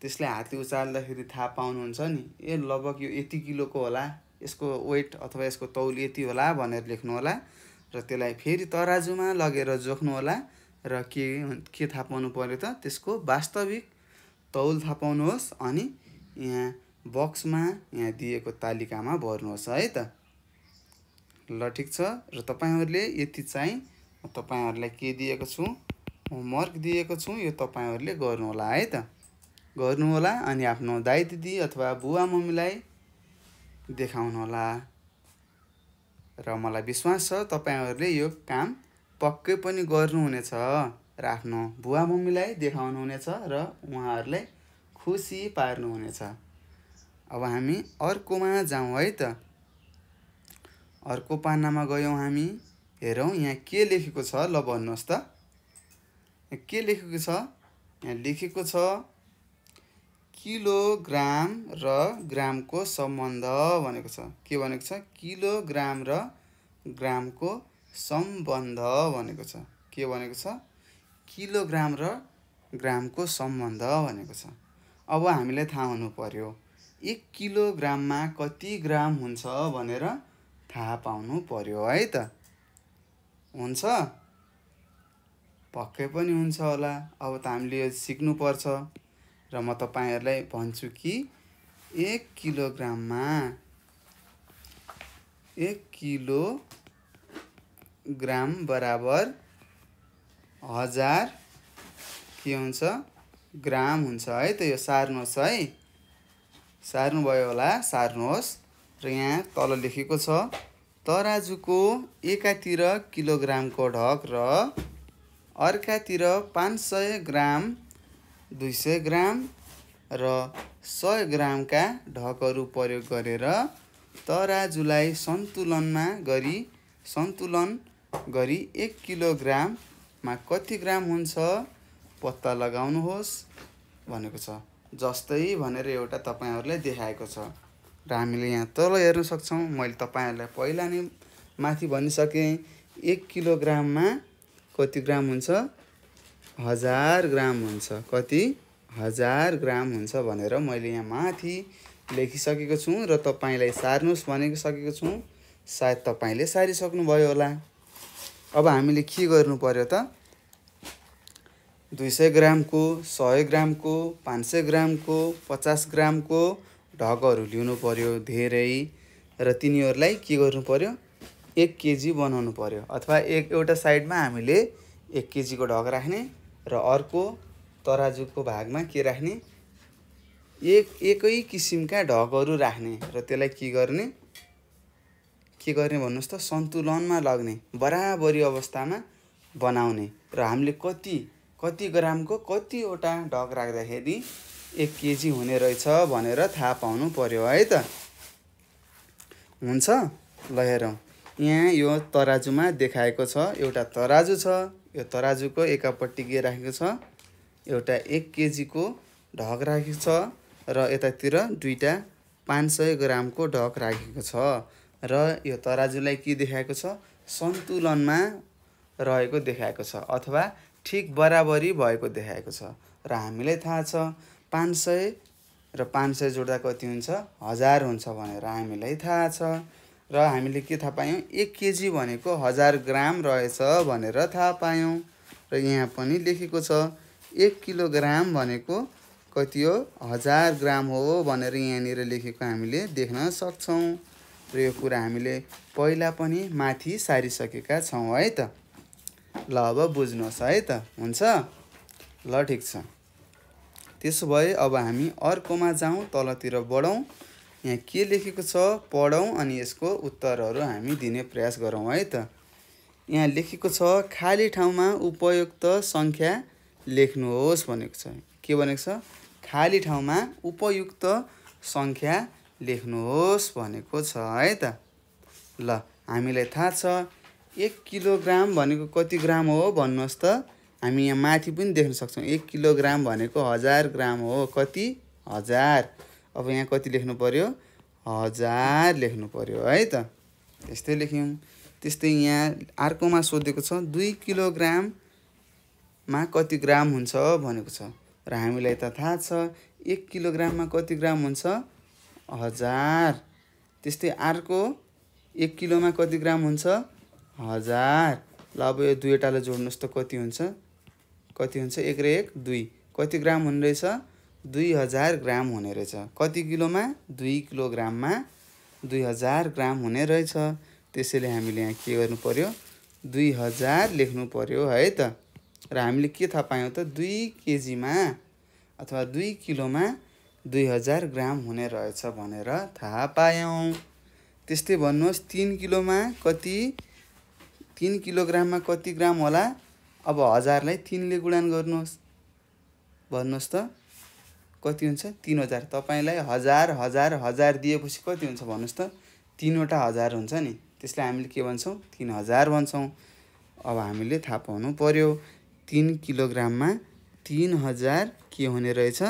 त्यसलाई हातले उचाल्दाखेरि थाहा पाउनुहुन्छ नि ए लगभग यो यति किलोको होला यसको वेट अथवा यसको तौल यति होला भनेर लेख्नुहोला र त्यसलाई फेरि तराजुमा लगेर जोख्नुहोला र के के थाहा पाउनु पऱ्यो त त्यसको वास्तविक तौल थाहा पाउनुहोस् अनि यहाँ बक्समा यहाँ दिएको तालिकामा भर्नुहोस् है त ल ठिक छ र तपाईँहरूले यति चाहिँ म तपाईँहरूलाई के दिएको छु होमवर्क दिएको छु यो तपाईँहरूले गर्नुहोला है त गर्नुहोला अनि आफ्नो दाइ दिदी अथवा बुवा मम्मीलाई देखाउनुहोला र मलाई विश्वास छ तपाईँहरूले यो काम पक्कै पनि गर्नुहुनेछ र आफ्नो बुवा मम्मीलाई देखाउनुहुनेछ र उहाँहरूलाई खुसी पार्नुहुनेछ अब हामी अर्कोमा जाउँ है त अर्को पानामा गयौँ हामी हेरौँ यहाँ के लेखेको छ ल भन्नुहोस् त के लेखेको छ यहाँ लेखेको छ किलोग्राम र ग्रामको सम्बन्ध भनेको छ के भनेको छ किलोग्राम र ग्रामको सम्बन्ध भनेको छ के भनेको छ किलोग्राम र ग्रामको सम्बन्ध भनेको छ अब हामीलाई थाहा हुनु पर्यो एक किलोग्राममा कति ग्राम हुन्छ भनेर थाहा पाउनु पर्यो है त हुन्छ पक्कै पनि हुन्छ होला अब त हामीले यो सिक्नुपर्छ र म तपाईँहरूलाई भन्छु कि एक किलोग्राममा एक किलो ग्राम बराबर हजार के हुन्छ ग्राम हुन्छ है त यो सार्नुहोस् है सार्नुभयो होला सार्नुहोस् र यहाँ तल लेखेको छ तराजुको एकातिर किलोग्रामको ढक र अर्कातिर पाँच सय ग्राम दुई सय ग्राम र सय ग्रामका ढकहरू प्रयोग गरेर तराजुलाई सन्तुलनमा गरी सन्तुलन गरी एक किलोग्राममा कति ग्राम हुन्छ पत्ता लगाउनुहोस् भनेको छ जस्तै भनेर एउटा तपाईँहरूले देखाएको छ र हामीले यहाँ तल हेर्न सक्छौँ मैले तपाईँहरूलाई पहिला नै माथि भनिसकेँ एक किलोग्राममा कति ग्राम हुन्छ हजार ग्राम हुन्छ कति हजार ग्राम हुन्छ भनेर मैले यहाँ माथि लेखिसकेको छु र तपाईँलाई सार्नुहोस् भनेको सकेको छु सायद तपाईँले सारिसक्नुभयो होला अब हामीले के गर्नु पर्यो त दुई सय ग्रामको सय ग्रामको पाँच सय ग्रामको पचास ग्रामको ढगहरू लिनु पऱ्यो धेरै र तिनीहरूलाई के गर्नु पऱ्यो एक केजी बनाउनु पऱ्यो अथवा एक एउटा साइडमा हामीले एक केजीको ढक राख्ने र अर्को तराजुको भागमा के राख्ने एक एकै किसिमका ढगहरू राख्ने र त्यसलाई के गर्ने के गर्ने भन्नुहोस् त सन्तुलनमा लग्ने बराबरी अवस्थामा बनाउने र हामीले कति कति ग्रामको कतिवटा ढक राख्दाखेरि एक केजी हुने रहेछ भनेर थाहा पाउनु पर्यो है त हुन्छ ल हेरौँ यहाँ यो तराजुमा देखाएको छ एउटा तराजु छ यो तराजुको एकापट्टि के राखेको छ एउटा एक केजीको ढक राखेको छ र यतातिर दुईवटा पाँच सय ग्रामको ढक राखेको छ र यो तराजुलाई के देखाएको छ सन्तुलनमा रहेको देखाएको छ अथवा ठिक बराबरी भएको देखाएको छ र हामीलाई थाहा छ पाँच सय र पाँच सय जोड्दा कति हुन्छ हजार हुन्छ भनेर हामीलाई थाहा छ र हामीले के थाहा पायौँ एक केजी भनेको हजार ग्राम रहेछ भनेर थाहा पायौँ र यहाँ पनि लेखेको छ एक किलोग्राम भनेको कति हो हजार ग्राम हो भनेर यहाँनिर लेखेको हामीले देख्न सक्छौँ र यो कुरा हामीले पहिला पनि माथि सारिसकेका छौँ है त ल अब बुझ्नुहोस् है त हुन्छ ल ठिक छ त्यसो भए अब हामी अर्कोमा जाउँ तलतिर बढौँ यहाँ के लेखेको छ पढौँ अनि यसको उत्तरहरू हामी दिने प्रयास गरौँ है त यहाँ लेखेको छ खाली ठाउँमा उपयुक्त सङ्ख्या लेख्नुहोस् भनेको छ के भनेको छ खाली ठाउँमा उपयुक्त सङ्ख्या लेख्नुहोस् भनेको छ है त ल हामीलाई थाहा छ एक किलोग्राम भनेको कति ग्राम हो भन्नुहोस् त हामी यहाँ माथि पनि देख्न सक्छौँ एक किलोग्राम भनेको हजार ग्राम हो कति हजार अब यहाँ कति लेख्नु पऱ्यो हजार लेख्नु पऱ्यो है त त्यस्तै लेख्यौँ त्यस्तै यहाँ अर्कोमा सोधेको छ दुई किलोग्राममा कति ग्राम हुन्छ भनेको छ र हामीलाई त थाहा छ एक किलोग्राममा कति ग्राम हुन्छ हजार त्यस्तै अर्को एक किलोमा कति ग्राम हुन्छ हजार ल अब यो दुईवटालाई जोड्नुहोस् त कति हुन्छ कति हुन्छ एक र एक दुई कति ग्राम हुने रहेछ दुई हजार ग्राम हुने रहेछ कति किलोमा दुई किलोग्राममा दुई हजार ग्राम हुने रहेछ त्यसैले हामीले यहाँ के गर्नु पऱ्यो दुई हजार लेख्नु पऱ्यो है त र हामीले के थाहा पायौँ त दुई केजीमा अथवा दुई किलोमा दुई हजार ग्राम हुने रहेछ भनेर थाहा पायौँ त्यस्तै भन्नुहोस् तिन किलोमा कति तिन किलोग्राममा कति ग्राम होला अब हजारलाई तिनले गुणान गर्नुहोस् भन्नुहोस् त कति हुन्छ तिन हजार तपाईँलाई हजार हजार हजार दिएपछि कति हुन्छ भन्नुहोस् त तिनवटा हजार हुन्छ नि त्यसले हामीले के भन्छौँ तिन हजार भन्छौँ अब हामीले थाहा पाउनु पऱ्यो तिन किलोग्राममा तिन हजार के हुने रहेछ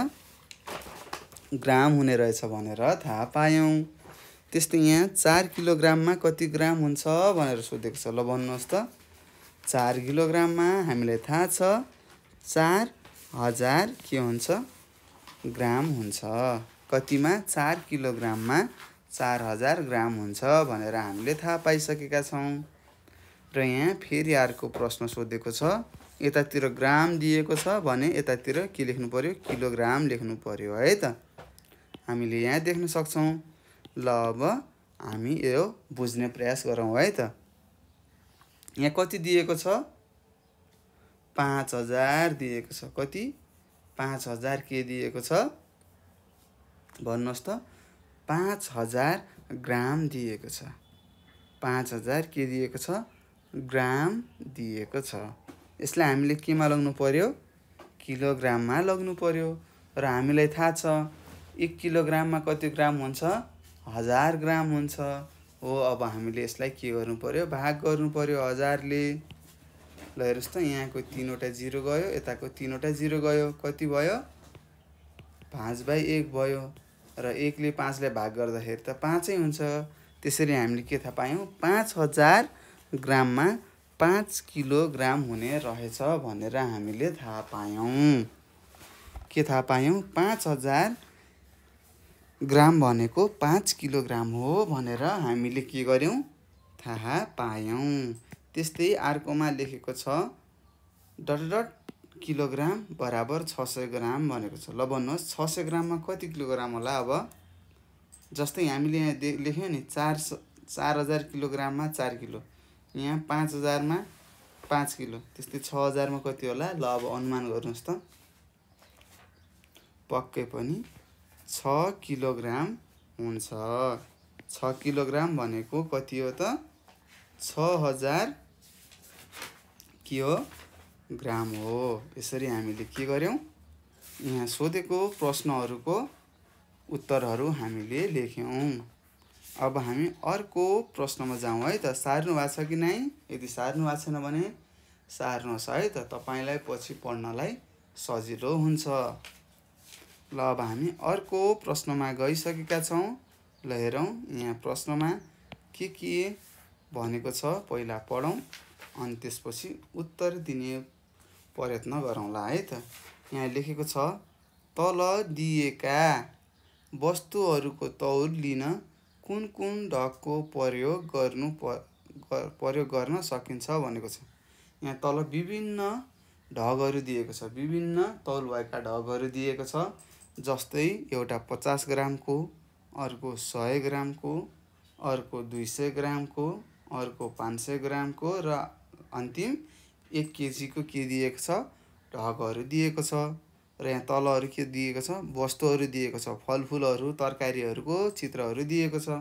ग्राम हुने रहेछ भनेर थाहा पायौँ त्यस्तै यहाँ चार किलोग्राममा कति ग्राम हुन्छ भनेर सोधेको छ ल भन्नुहोस् त चार किलोग्राममा हामीलाई थाहा छ चार हजार के हुन्छ ग्राम हुन्छ कतिमा चार किलोग्राममा चार हजार ग्राम हुन्छ भनेर हामीले थाहा पाइसकेका छौँ र यहाँ फेरि अर्को प्रश्न सोधेको छ यतातिर ग्राम दिएको छ भने यतातिर के लेख्नु पऱ्यो किलोग्राम लेख्नु पऱ्यो है त हामीले यहाँ देख्न सक्छौँ ल अब हामी यो बुझ्ने प्रयास गरौँ है त यहाँ कति दिएको छ पाँच हजार दिएको छ कति पाँच हजार के दिएको छ भन्नुहोस् त पाँच हजार ग्राम दिएको छ पाँच हजार के दिएको छ ग्राम दिएको छ यसलाई हामीले केमा लग्नु पर्यो किलोग्राममा लग्नु पर्यो र हामीलाई थाहा छ एक किलोग्राममा कति ग्राम हुन्छ हजार ग्राम हुन्छ हो अब हामीले यसलाई के गर्नु पऱ्यो भाग गर्नु पऱ्यो हजारले ल हेर्नुहोस् त यहाँको तिनवटा जिरो गयो यताको तिनवटा जिरो गयो कति भयो पाँच बाई एक भयो र एकले पाँचलाई भाग गर्दाखेरि त पाँचै हुन्छ त्यसरी हामीले के थाहा पायौँ पाँच हजार ग्राममा पाँच किलोग्राम हुने रहेछ भनेर हामीले थाहा पायौँ के थाहा पायौँ पाँच हजार ग्राम भनेको पाँच किलोग्राम हो भनेर हामीले के गर्यौँ थाहा पायौँ त्यस्तै अर्कोमा लेखेको छ डट डट किलोग्राम बराबर छ सय ग्राम भनेको छ ल भन्नुहोस् छ सय ग्राममा कति किलोग्राम होला अब जस्तै हामीले यहाँ दे लेख्यौँ नि चार स चार हजार किलोग्राममा चार किलो यहाँ पाँच हजारमा पाँच किलो त्यस्तै छ हजारमा कति होला ल अब अनुमान गर्नुहोस् त पक्कै पनि छ किलोग्राम हुन्छ छ किलोग्राम भनेको कति हो त छ हजार के हो ग्राम हो यसरी हामीले के गर्यौँ यहाँ सोधेको प्रश्नहरूको उत्तरहरू हामीले लेख्यौँ अब हामी अर्को प्रश्नमा जाउँ है त सार्नु भएको छ कि नै यदि सार्नु भएको छैन भने सार्नुहोस् है त तपाईँलाई पछि पढ्नलाई सजिलो हुन्छ ल अब हामी अर्को प्रश्नमा गइसकेका छौँ ल हेरौँ यहाँ प्रश्नमा के के भनेको छ पहिला पढौँ अनि त्यसपछि उत्तर दिने प्रयत्न गरौँला है त यहाँ लेखेको छ तल दिएका वस्तुहरूको तौल लिन कुन कुन ढकको प्रयोग गर्नु प्रयोग गर्न सकिन्छ भनेको छ यहाँ तल विभिन्न ढगहरू दिएको छ विभिन्न तौल भएका ढगहरू दिएको छ जस्तै एउटा पचास ग्रामको अर्को सय ग्रामको अर्को दुई सय ग्रामको अर्को पाँच सय ग्रामको र अन्तिम एक केजीको के दिएको छ ढकहरू दिएको छ र यहाँ तलहरू के दिएको छ वस्तुहरू दिएको छ फलफुलहरू तरकारीहरूको चित्रहरू दिएको छ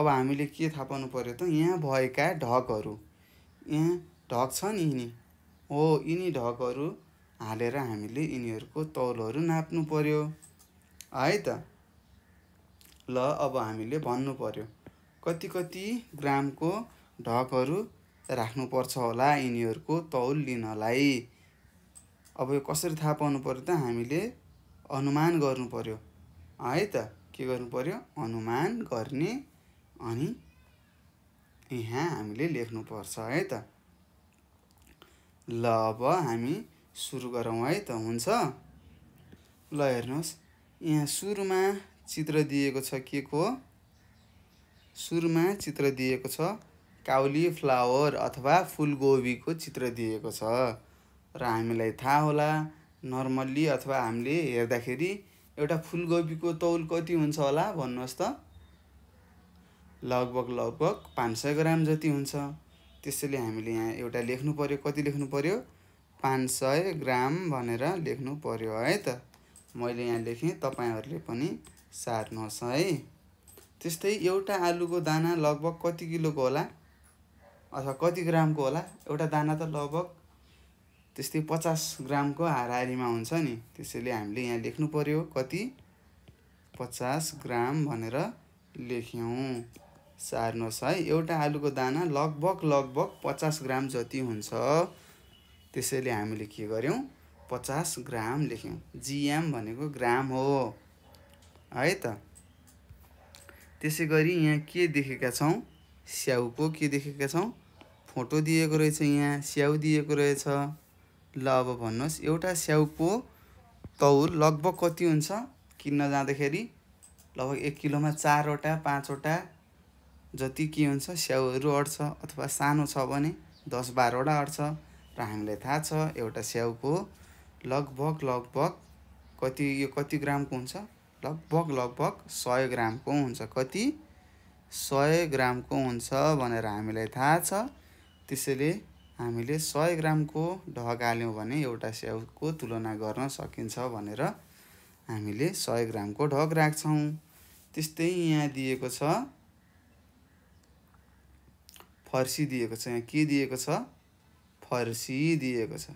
अब हामीले के थाहा पाउनु पऱ्यो त यहाँ भएका ढकहरू यहाँ ढक छ नि यिनी हो यिनी ढकहरू हालेर हामीले यिनीहरूको तौलहरू नाप्नु पर्यो है त ल अब हामीले भन्नु पर्यो कति कति ग्रामको ढकहरू राख्नुपर्छ होला यिनीहरूको तौल लिनलाई अब यो कसरी थाहा पाउनु पर्यो त हामीले अनुमान गर्नु पर्यो है त के गर्नु पर्यो अनुमान गर्ने अनि यहाँ हामीले लेख्नुपर्छ है त ल अब हामी सुरु गरौँ है त हुन्छ ल हेर्नुहोस् यहाँ सुरुमा चित्र दिएको छ के को सुरुमा चित्र दिएको छ काउली फ्लावर अथवा फुलगोबीको चित्र दिएको छ र हामीलाई थाहा होला नर्मल्ली अथवा हामीले हेर्दाखेरि एउटा फुलगोबीको तौल कति हुन्छ होला भन्नुहोस् त लगभग लगभग पाँच सय ग्राम जति हुन्छ त्यसैले हामीले यहाँ एउटा लेख्नु पऱ्यो कति लेख्नु पऱ्यो पाँच सय ग्राम भनेर लेख्नु पऱ्यो है त मैले यहाँ लेखेँ तपाईँहरूले पनि सार्नुहोस् है त्यस्तै एउटा आलुको दाना लगभग कति किलोको होला अथवा कति ग्रामको होला एउटा दाना त लगभग त्यस्तै पचास ग्रामको हाराहारीमा हुन्छ नि त्यसैले हामीले यहाँ लेख्नु पऱ्यो कति पचास ग्राम भनेर लेख्यौँ सार्नुहोस् है एउटा आलुको दाना लगभग लगभग पचास ग्राम जति हुन्छ त्यसैले हामीले के गर्यौँ पचास ग्राम लेख्यौँ जिएम भनेको ग्राम हो है त त्यसै गरी यहाँ के देखेका छौँ स्याउको के देखेका छौँ फोटो दिएको रहेछ यहाँ स्याउ दिएको रहेछ ल अब भन्नुहोस् एउटा स्याउको तौल लगभग कति हुन्छ किन्न जाँदाखेरि लगभग एक किलोमा चारवटा पाँचवटा जति के हुन्छ स्याउहरू अट्छ अथवा सानो छ भने दस बाह्रवटा अट्छ र हामीलाई थाहा छ एउटा स्याउको लगभग लगभग कति यो कति ग्रामको हुन्छ लगभग लगभग सय ग्रामको हुन्छ कति सय ग्रामको हुन्छ भनेर हामीलाई थाहा छ त्यसैले हामीले सय ग्रामको ढक हाल्यौँ भने एउटा स्याउको तुलना गर्न सकिन्छ भनेर हामीले सय ग्रामको ढक राख्छौँ त्यस्तै यहाँ दिएको छ फर्सी दिएको छ यहाँ के दिएको छ फर्सी दिएको छ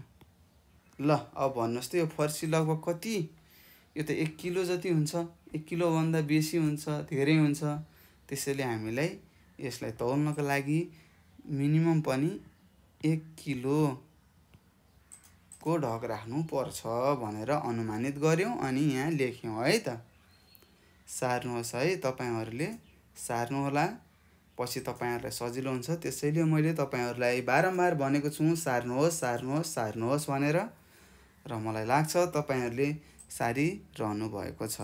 ल अब भन्नुहोस् त यो फर्सी लगभग कति यो त एक किलो जति हुन्छ एक किलोभन्दा बेसी हुन्छ धेरै हुन्छ त्यसैले हामीलाई यसलाई तौल्नको लागि मिनिमम पनि एक को ढक राख्नुपर्छ भनेर अनुमानित गऱ्यौँ अनि यहाँ लेख्यौँ है त सार्नुहोस् है तपाईँहरूले सार्नुहोला पछि तपाईँहरूलाई सजिलो हुन्छ त्यसैले मैले तपाईँहरूलाई बारम्बार भनेको छु सार्नुहोस् सार्नुहोस् सार्नुहोस् भनेर र मलाई लाग्छ तपाईँहरूले भएको छ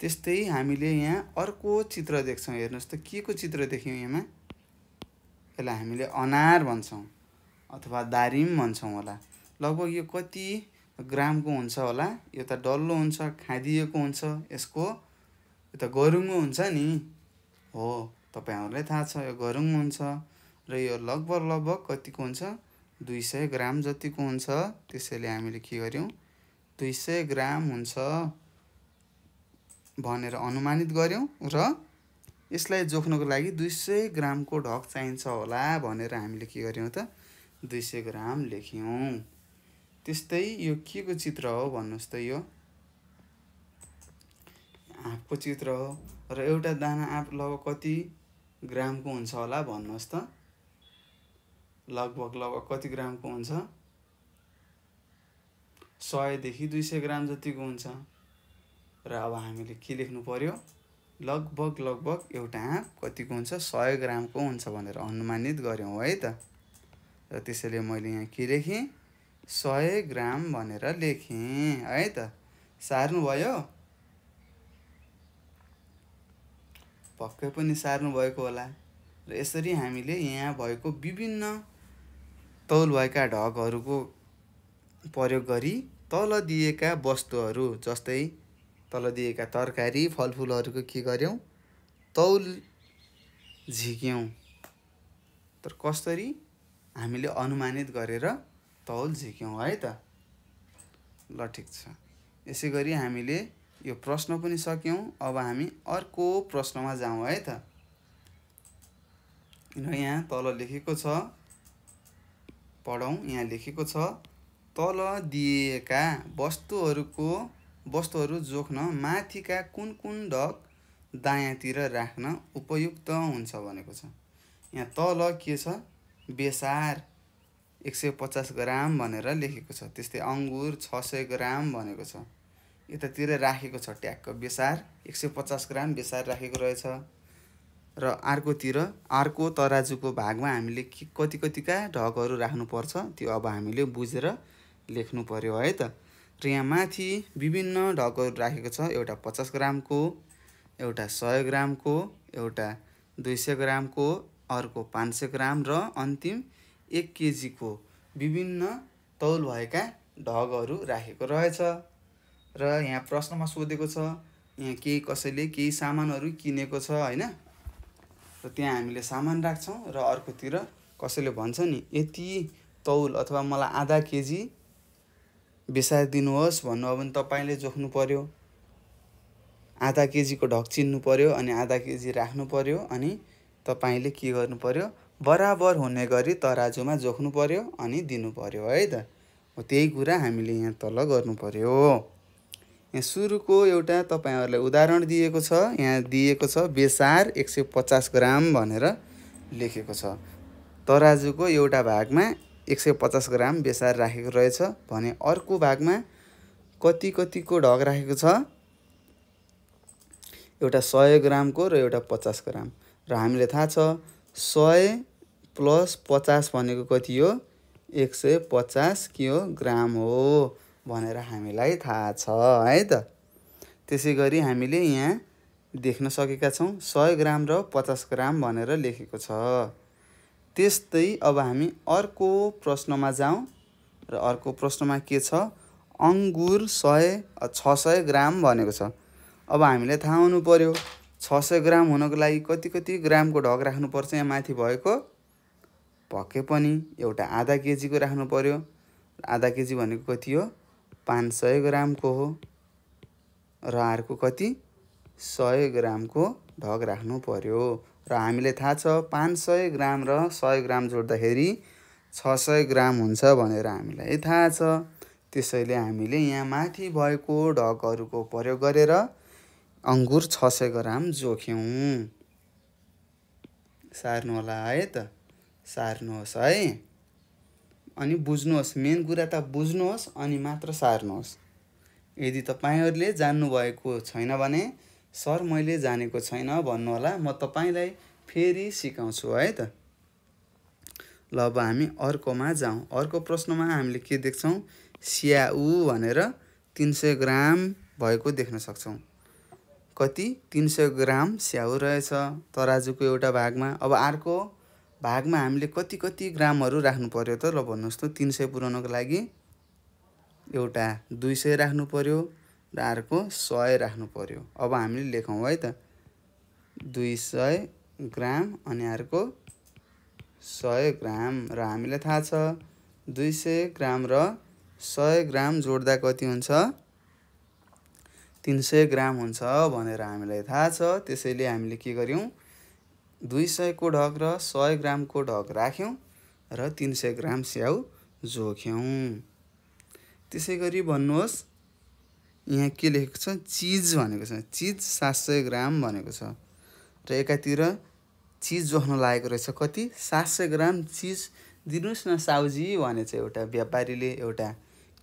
त्यस्तै हामीले यहाँ अर्को चित्र देख्छौँ हेर्नुहोस् त के को चित्र देख्यौँ यहाँमा यसलाई हामीले अनार भन्छौँ अथवा दारिम भन्छौँ होला लगभग यो कति ग्रामको हुन्छ होला यो त डल्लो हुन्छ खाँदिएको हुन्छ यसको यो त गरुङ्गो हुन्छ नि हो तपाईँहरूलाई थाहा छ यो गरुङ हुन्छ र यो लगभग लगभग कतिको हुन्छ दुई सय ग्राम जतिको हुन्छ त्यसैले हामीले के गर्यौँ दुई सय ग्राम हुन्छ भनेर अनुमानित गऱ्यौँ र यसलाई जोख्नको लागि दुई सय ग्रामको ढक चाहिन्छ होला भनेर हामीले के गर्यौँ त दुई सय ग्राम लेख्यौँ त्यस्तै यो के को चित्र हो भन्नुहोस् त यो आँपको चित्र हो र एउटा दाना आँप लगभग कति ग्रामको हुन्छ होला भन्नुहोस् त लगभग लगभग कति ग्रामको हुन्छ सयदेखि दुई सय ग्राम जतिको हुन्छ र अब हामीले के लेख्नु पर्यो लगभग लगभग एउटा आँप कतिको हुन्छ सय ग्रामको हुन्छ भनेर अनुमानित गऱ्यौँ है त र त्यसैले मैले यहाँ के लेखेँ सय ग्राम भनेर लेखेँ है त सार्नुभयो भक्कै पनि सार्नुभएको होला र यसरी हामीले यहाँ भएको विभिन्न तौल भएका ढगहरूको प्रयोग गरी तल दिएका वस्तुहरू जस्तै तल दिएका तरकारी फलफुलहरूको के गऱ्यौँ तौल झिक्यौँ तर कसरी हामीले अनुमानित गरेर तौल झिक्यौँ है त ल ठिक छ यसै गरी हामीले यो प्रश्न पनि सक्यौँ अब हामी अर्को प्रश्नमा जाउँ है त र यहाँ तल लेखेको छ पढौँ यहाँ लेखेको छ तल दिएका वस्तुहरूको वस्तुहरू जोख्न माथिका कुन कुन ढक दायाँतिर राख्न उपयुक्त हुन्छ भनेको छ यहाँ तल के छ बेसार एक सय पचास ग्राम भनेर लेखेको छ त्यस्तै अङ्गुर छ सय ग्राम भनेको छ यतातिर राखेको छ ट्याक्क बेसार एक सय पचास ग्राम बेसार राखेको रहेछ र अर्कोतिर अर्को तराजुको भागमा हामीले के कति कतिका ढगहरू राख्नुपर्छ त्यो अब हामीले बुझेर लेख्नु पऱ्यो है त र यहाँ माथि विभिन्न ढगहरू राखेको छ एउटा पचास ग्रामको एउटा सय ग्रामको एउटा दुई सय ग्रामको अर्को पाँच सय ग्राम र अन्तिम एक केजीको विभिन्न तौल भएका ढगहरू राखेको रहेछ र यहाँ प्रश्नमा सोधेको छ यहाँ केही कसैले केही सामानहरू किनेको छ होइन र त्यहाँ हामीले सामान राख्छौँ र अर्कोतिर कसैले भन्छ नि यति तौल अथवा मलाई आधा केजी दिनुहोस् भन्नुभयो भने तपाईँले जोख्नु पऱ्यो आधा केजीको ढक चिन्नु पऱ्यो अनि आधा केजी राख्नु पऱ्यो अनि तपाईँले के गर्नु पऱ्यो बराबर हुने गरी तराजुमा जोख्नु पऱ्यो अनि दिनु पऱ्यो है त हो त्यही कुरा हामीले यहाँ तल गर्नु पऱ्यो यहाँ सुरुको एउटा तपाईँहरूलाई उदाहरण दिएको छ यहाँ दिएको छ बेसार एक सय पचास ग्राम भनेर लेखेको छ तराजुको एउटा भागमा एक सय पचास ग्राम बेसार राखेको रहेछ भने अर्को भागमा कति कतिको ढग राखेको छ एउटा सय ग्रामको र एउटा पचास ग्राम र हामीलाई थाहा छ सय प्लस पचास भनेको कति हो एक सय पचास के हो ग्राम हो भनेर हामीलाई थाहा छ है त त्यसै गरी हामीले यहाँ देख्न सकेका छौँ सय ग्राम र पचास ग्राम भनेर लेखेको छ त्यस्तै अब हामी अर्को प्रश्नमा जाउँ र अर्को प्रश्नमा के छ अङ्गुर सय छ सय ग्राम भनेको छ अब हामीलाई थाहा हुनु पऱ्यो छ सय ग्राम हुनको लागि कति कति ग्रामको ढग राख्नुपर्छ यहाँ माथि भएको पक्कै पनि एउटा आधा केजीको राख्नु पऱ्यो आधा केजी भनेको कति हो पाँच सय ग्रामको हो र अर्को कति सय ग्रामको ढग राख्नु पर्यो र हामीले थाहा छ पाँच सय ग्राम र सय ग्राम जोड्दाखेरि छ सय ग्राम हुन्छ भनेर हामीलाई थाहा छ त्यसैले हामीले यहाँ माथि भएको ढगहरूको प्रयोग गरेर अङ्गुर छ सय ग्राम जोख्यौँ सार्नु होला है त सार्नुहोस् है अनि बुझ्नुहोस् मेन कुरा त बुझ्नुहोस् अनि मात्र सार्नुहोस् यदि तपाईँहरूले जान्नुभएको छैन भने सर मैले जानेको छैन भन्नुहोला म तपाईँलाई फेरि सिकाउँछु है त ल अब हामी अर्कोमा जाउँ अर्को प्रश्नमा हामीले के देख्छौँ स्याउ भनेर तिन सय ग्राम भएको देख्न सक्छौँ कति तिन सय ग्राम स्याउ रहेछ तराजुको एउटा भागमा अब अर्को भागमा हामीले कति कति ग्रामहरू राख्नु पऱ्यो त ल भन्नुहोस् त तिन सय पुऱ्याउनको लागि एउटा दुई सय राख्नु पऱ्यो र अर्को सय राख्नु पऱ्यो अब हामीले लेखौँ है त दुई सय ग्राम अनि अर्को सय ग्राम र हामीलाई थाहा छ दुई सय ग्राम र सय ग्राम जोड्दा कति हुन्छ तिन सय ग्राम हुन्छ भनेर हामीलाई थाहा छ त्यसैले हामीले के गऱ्यौँ दुई सयको ढग र सय ग्रामको ढग राख्यौँ र तिन सय ग्राम स्याउ जोख्यौँ त्यसै गरी भन्नुहोस् यहाँ के लेखेको छ चिज भनेको छ चिज सात सय ग्राम भनेको छ र एकातिर चिज जोख्न लागेको रहेछ कति सात सय ग्राम चिज दिनुहोस् न साउजी भने चाहिँ एउटा व्यापारीले एउटा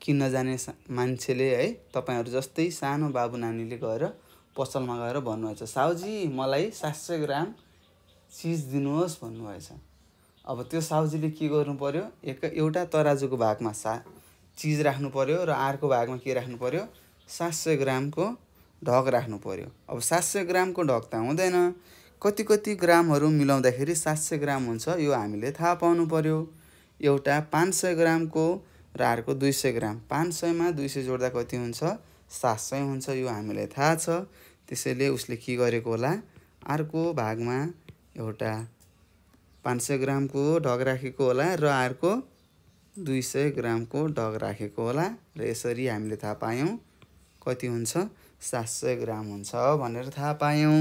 किन्न जाने मान्छेले है तपाईँहरू जस्तै सानो बाबु नानीले गएर पसलमा गएर भन्नुहुन्छ साउजी मलाई सात सय ग्राम चिज दिनुहोस् भन्नुभएछ अब त्यो साउजीले के गर्नु पऱ्यो एक एउटा तराजुको भागमा सा चिज राख्नु पऱ्यो र अर्को भागमा के राख्नु पऱ्यो सात सय ग्रामको ढक राख्नु पऱ्यो अब सात सय ग्रामको ढक त हुँदैन कति कति ग्रामहरू मिलाउँदाखेरि सात सय ग्राम हुन्छ यो हामीले थाहा पाउनु पऱ्यो एउटा पाँच सय ग्रामको र अर्को दुई सय ग्राम पाँच सयमा दुई सय जोड्दा कति हुन्छ सात सय हुन्छ यो हामीलाई थाहा छ त्यसैले उसले के गरेको होला अर्को भागमा एउटा पाँच सय ग्रामको ढग राखेको होला र अर्को दुई सय ग्रामको ढग राखेको होला र यसरी हामीले थाहा पायौँ कति हुन्छ सात सय ग्राम हुन्छ भनेर थाहा पायौँ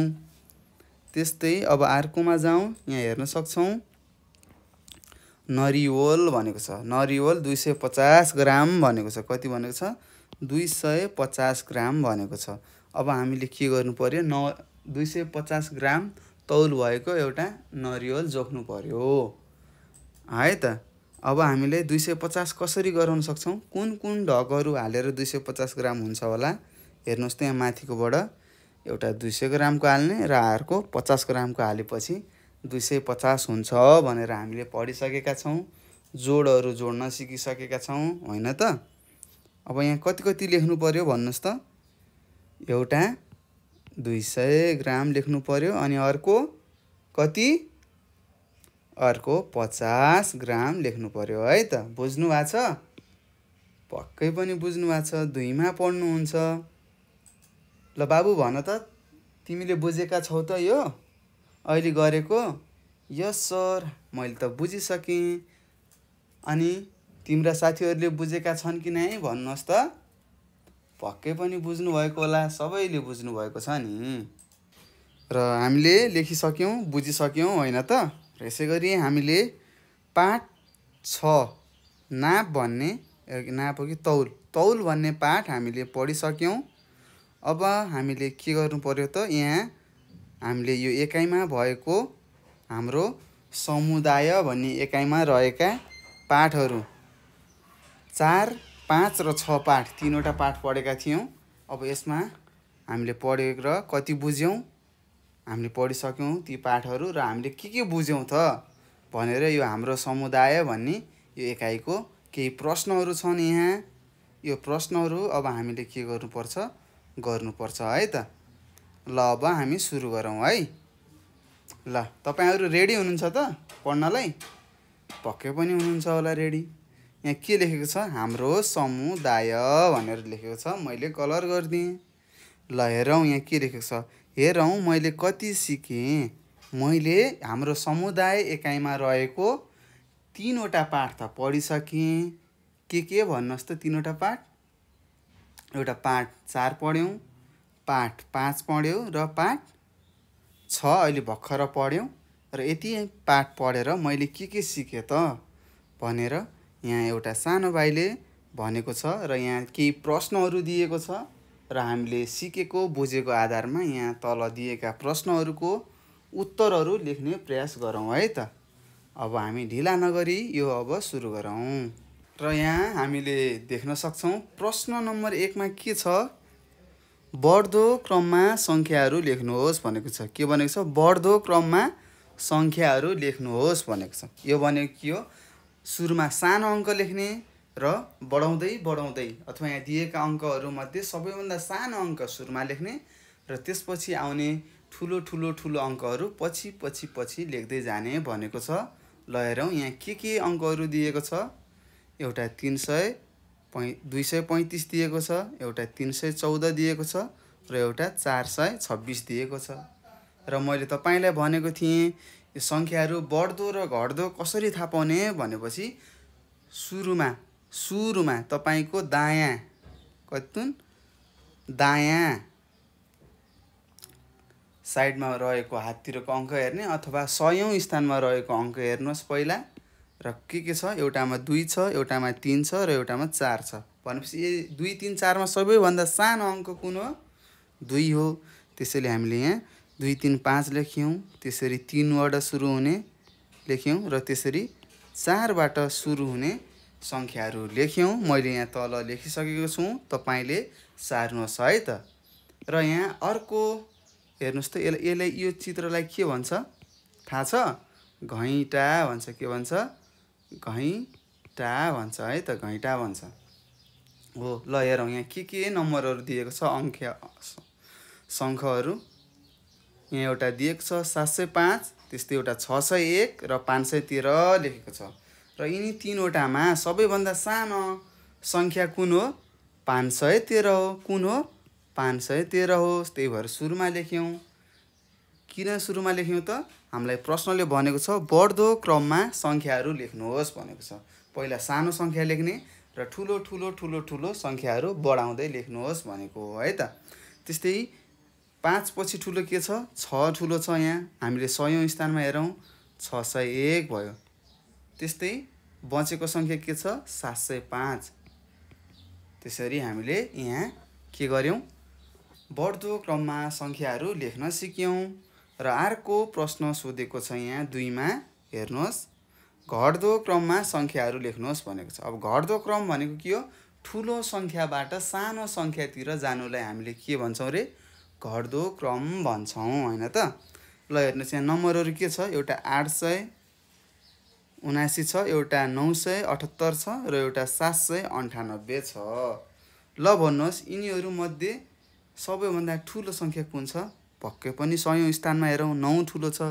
त्यस्तै अब अर्कोमा जाउँ यहाँ हेर्न सक्छौँ नरिवल भनेको छ नरिवल दुई सय पचास ग्राम भनेको छ कति भनेको छ दुई सय पचास ग्राम भनेको छ अब हामीले के गर्नु पऱ्यो न दुई सय पचास ग्राम तौल भएको एउटा नरिवल जोख्नु पर्यो है त अब हामीले दुई सय पचास कसरी गराउन सक्छौँ कुन कुन ढकहरू हालेर दुई सय पचास ग्राम हुन्छ होला हेर्नुहोस् त यहाँ माथिकोबाट एउटा दुई सय ग्रामको हाल्ने र अर्को पचास ग्रामको हालेपछि दुई सय पचास हुन्छ भनेर हामीले पढिसकेका छौँ जोडहरू जोड्न सिकिसकेका छौँ होइन त अब यहाँ कति कति लेख्नु पऱ्यो भन्नुहोस् त एउटा दुई सय ग्राम लेख्नु पर्यो अनि अर्को कति अर्को पचास ग्राम लेख्नु पर्यो है त बुझ्नु भएको छ पक्कै पनि बुझ्नु भएको छ दुईमा पढ्नुहुन्छ ल बाबु भन त तिमीले बुझेका छौ त यो अहिले गरेको यस सर मैले त बुझिसकेँ अनि तिम्रा साथीहरूले बुझेका छन् कि नै भन्नुहोस् त पक्कै पनि बुझ्नुभएको होला सबैले बुझ्नुभएको छ नि र हामीले लेखिसक्यौँ बुझिसक्यौँ होइन त र यसै गरी हामीले पाठ छ नाप भन्ने नाप हो कि तौल तौल भन्ने पाठ हामीले पढिसक्यौँ अब हामीले के गर्नु पऱ्यो त यहाँ हामीले यो एकाइमा भएको हाम्रो समुदाय भन्ने एकाइमा रहेका पाठहरू चार पाँच र छ पाठ तिनवटा पाठ पढेका थियौँ अब यसमा हामीले पढे र कति बुझ्यौँ हामीले पढिसक्यौँ ती पाठहरू र हामीले के के बुझ्यौँ त भनेर यो हाम्रो समुदाय भन्ने यो एकाइको केही प्रश्नहरू छन् यहाँ यो प्रश्नहरू अब हामीले के गर्नुपर्छ गर्नुपर्छ है त ल अब हामी सुरु गरौँ है ल तपाईँहरू रेडी हुनुहुन्छ त पढ्नलाई पक्कै पनि हुनुहुन्छ होला रेडी यहाँ के लेखेको छ हाम्रो समुदाय भनेर लेखेको छ मैले कलर गरिदिएँ ल हेरौँ यहाँ के लेखेको छ हेरौँ मैले कति सिकेँ मैले हाम्रो समुदाय एकाइमा रहेको तिनवटा पाठ त पढिसकेँ के के भन्नुहोस् त तिनवटा पाठ एउटा पाठ चार पढ्यौँ पाठ पाँच पढ्यौँ र पाठ छ अहिले भर्खर पढ्यौँ र यति पाठ पढेर मैले के के सिकेँ त भनेर यहाँ एउटा सानो भाइले भनेको छ र यहाँ केही प्रश्नहरू दिएको छ र हामीले सिकेको बुझेको आधारमा यहाँ तल दिएका प्रश्नहरूको उत्तरहरू लेख्ने प्रयास गरौँ है त अब हामी ढिला नगरी यो अब सुरु गरौँ र यहाँ हामीले देख्न सक्छौँ प्रश्न नम्बर एकमा के छ बढ्दो क्रममा सङ्ख्याहरू लेख्नुहोस् भनेको छ के भनेको छ बढ्दो क्रममा सङ्ख्याहरू लेख्नुहोस् भनेको छ यो भनेको के हो सुरुमा सानो अङ्क लेख्ने र बढाउँदै बढाउँदै अथवा यहाँ दिएका अङ्कहरूमध्ये सबैभन्दा सानो अङ्क सुरुमा लेख्ने र त्यसपछि आउने ठुलो ठुलो ठुलो अङ्कहरू पछि पछि पछि लेख्दै जाने भनेको छ ल हेरौँ यहाँ के के अङ्कहरू दिएको छ एउटा तिन सय पै दुई सय पैँतिस दिएको छ एउटा तिन सय चौध दिएको छ र एउटा चार सय छब्बिस दिएको छ र मैले तपाईँलाई भनेको थिएँ यो सङ्ख्याहरू बढ्दो र घट्दो कसरी थाहा पाउने भनेपछि सुरुमा सुरुमा तपाईँको दायाँ कतुन दायाँ साइडमा रहेको हाततिरको अङ्क हेर्ने अथवा सयौँ स्थानमा रहेको अङ्क हेर्नुहोस् पहिला र के के छ एउटामा दुई छ एउटामा तिन छ र एउटामा चार छ भनेपछि ए दुई तिन चारमा सबैभन्दा सानो अङ्क कुन हो दुई हो त्यसैले हामीले यहाँ दुई तिन पाँच लेख्यौँ त्यसरी तिनवटा सुरु हुने लेख्यौँ र त्यसरी चारबाट सुरु हुने सङ्ख्याहरू लेख्यौँ मैले यहाँ तल लेखिसकेको छु तपाईँले सार्नुहोस् है त र यहाँ अर्को हेर्नुहोस् त यसलाई यसलाई यो चित्रलाई के भन्छ थाहा छ घैँटा भन्छ के भन्छ घैँटा भन्छ है त घैँटा भन्छ हो ल हेरौँ यहाँ के के नम्बरहरू दिएको छ अङ्ख्या सङ्खहरू यहाँ एउटा दिएको छ सात सय पाँच त्यस्तै एउटा छ सय एक र पाँच सय तेह्र लेखेको छ र यिनी तिनवटामा सबैभन्दा सानो सङ्ख्या कुन हो पाँच सय तेह्र हो कुन हो पाँच सय तेह्र हो त्यही भएर सुरुमा लेख्यौँ किन सुरुमा लेख्यौँ त हामीलाई प्रश्नले भनेको छ बढ्दो क्रममा सङ्ख्याहरू लेख्नुहोस् भनेको छ पहिला सानो सङ्ख्या लेख्ने र ठुलो ठुलो ठुलो ठुलो सङ्ख्याहरू बढाउँदै लेख्नुहोस् भनेको हो है त त्यस्तै पाँच पछि ठुलो के छ छ ठुलो छ यहाँ हामीले सयौँ स्थानमा हेरौँ छ सय एक भयो त्यस्तै बचेको सङ्ख्या के छ सात सय पाँच त्यसरी हामीले यहाँ के गर्यौँ बढ्दो क्रममा सङ्ख्याहरू लेख्न सिक्यौँ र अर्को प्रश्न सोधेको छ यहाँ दुईमा हेर्नुहोस् घट्दो क्रममा सङ्ख्याहरू लेख्नुहोस् भनेको छ अब घट्दो क्रम भनेको के हो ठुलो सङ्ख्याबाट सानो सङ्ख्यातिर जानुलाई हामीले के भन्छौँ रे घट्दो क्रम भन्छौँ होइन त ल हेर्नुहोस् यहाँ नम्बरहरू के छ एउटा आठ सय उनासी छ एउटा नौ सय अठहत्तर छ र एउटा सात सय अन्ठानब्बे छ ल भन्नुहोस् यिनीहरूमध्ये सबैभन्दा ठुलो सङ्ख्या कुन छ पक्कै पनि सयौँ स्थानमा हेरौँ नौ ठुलो छ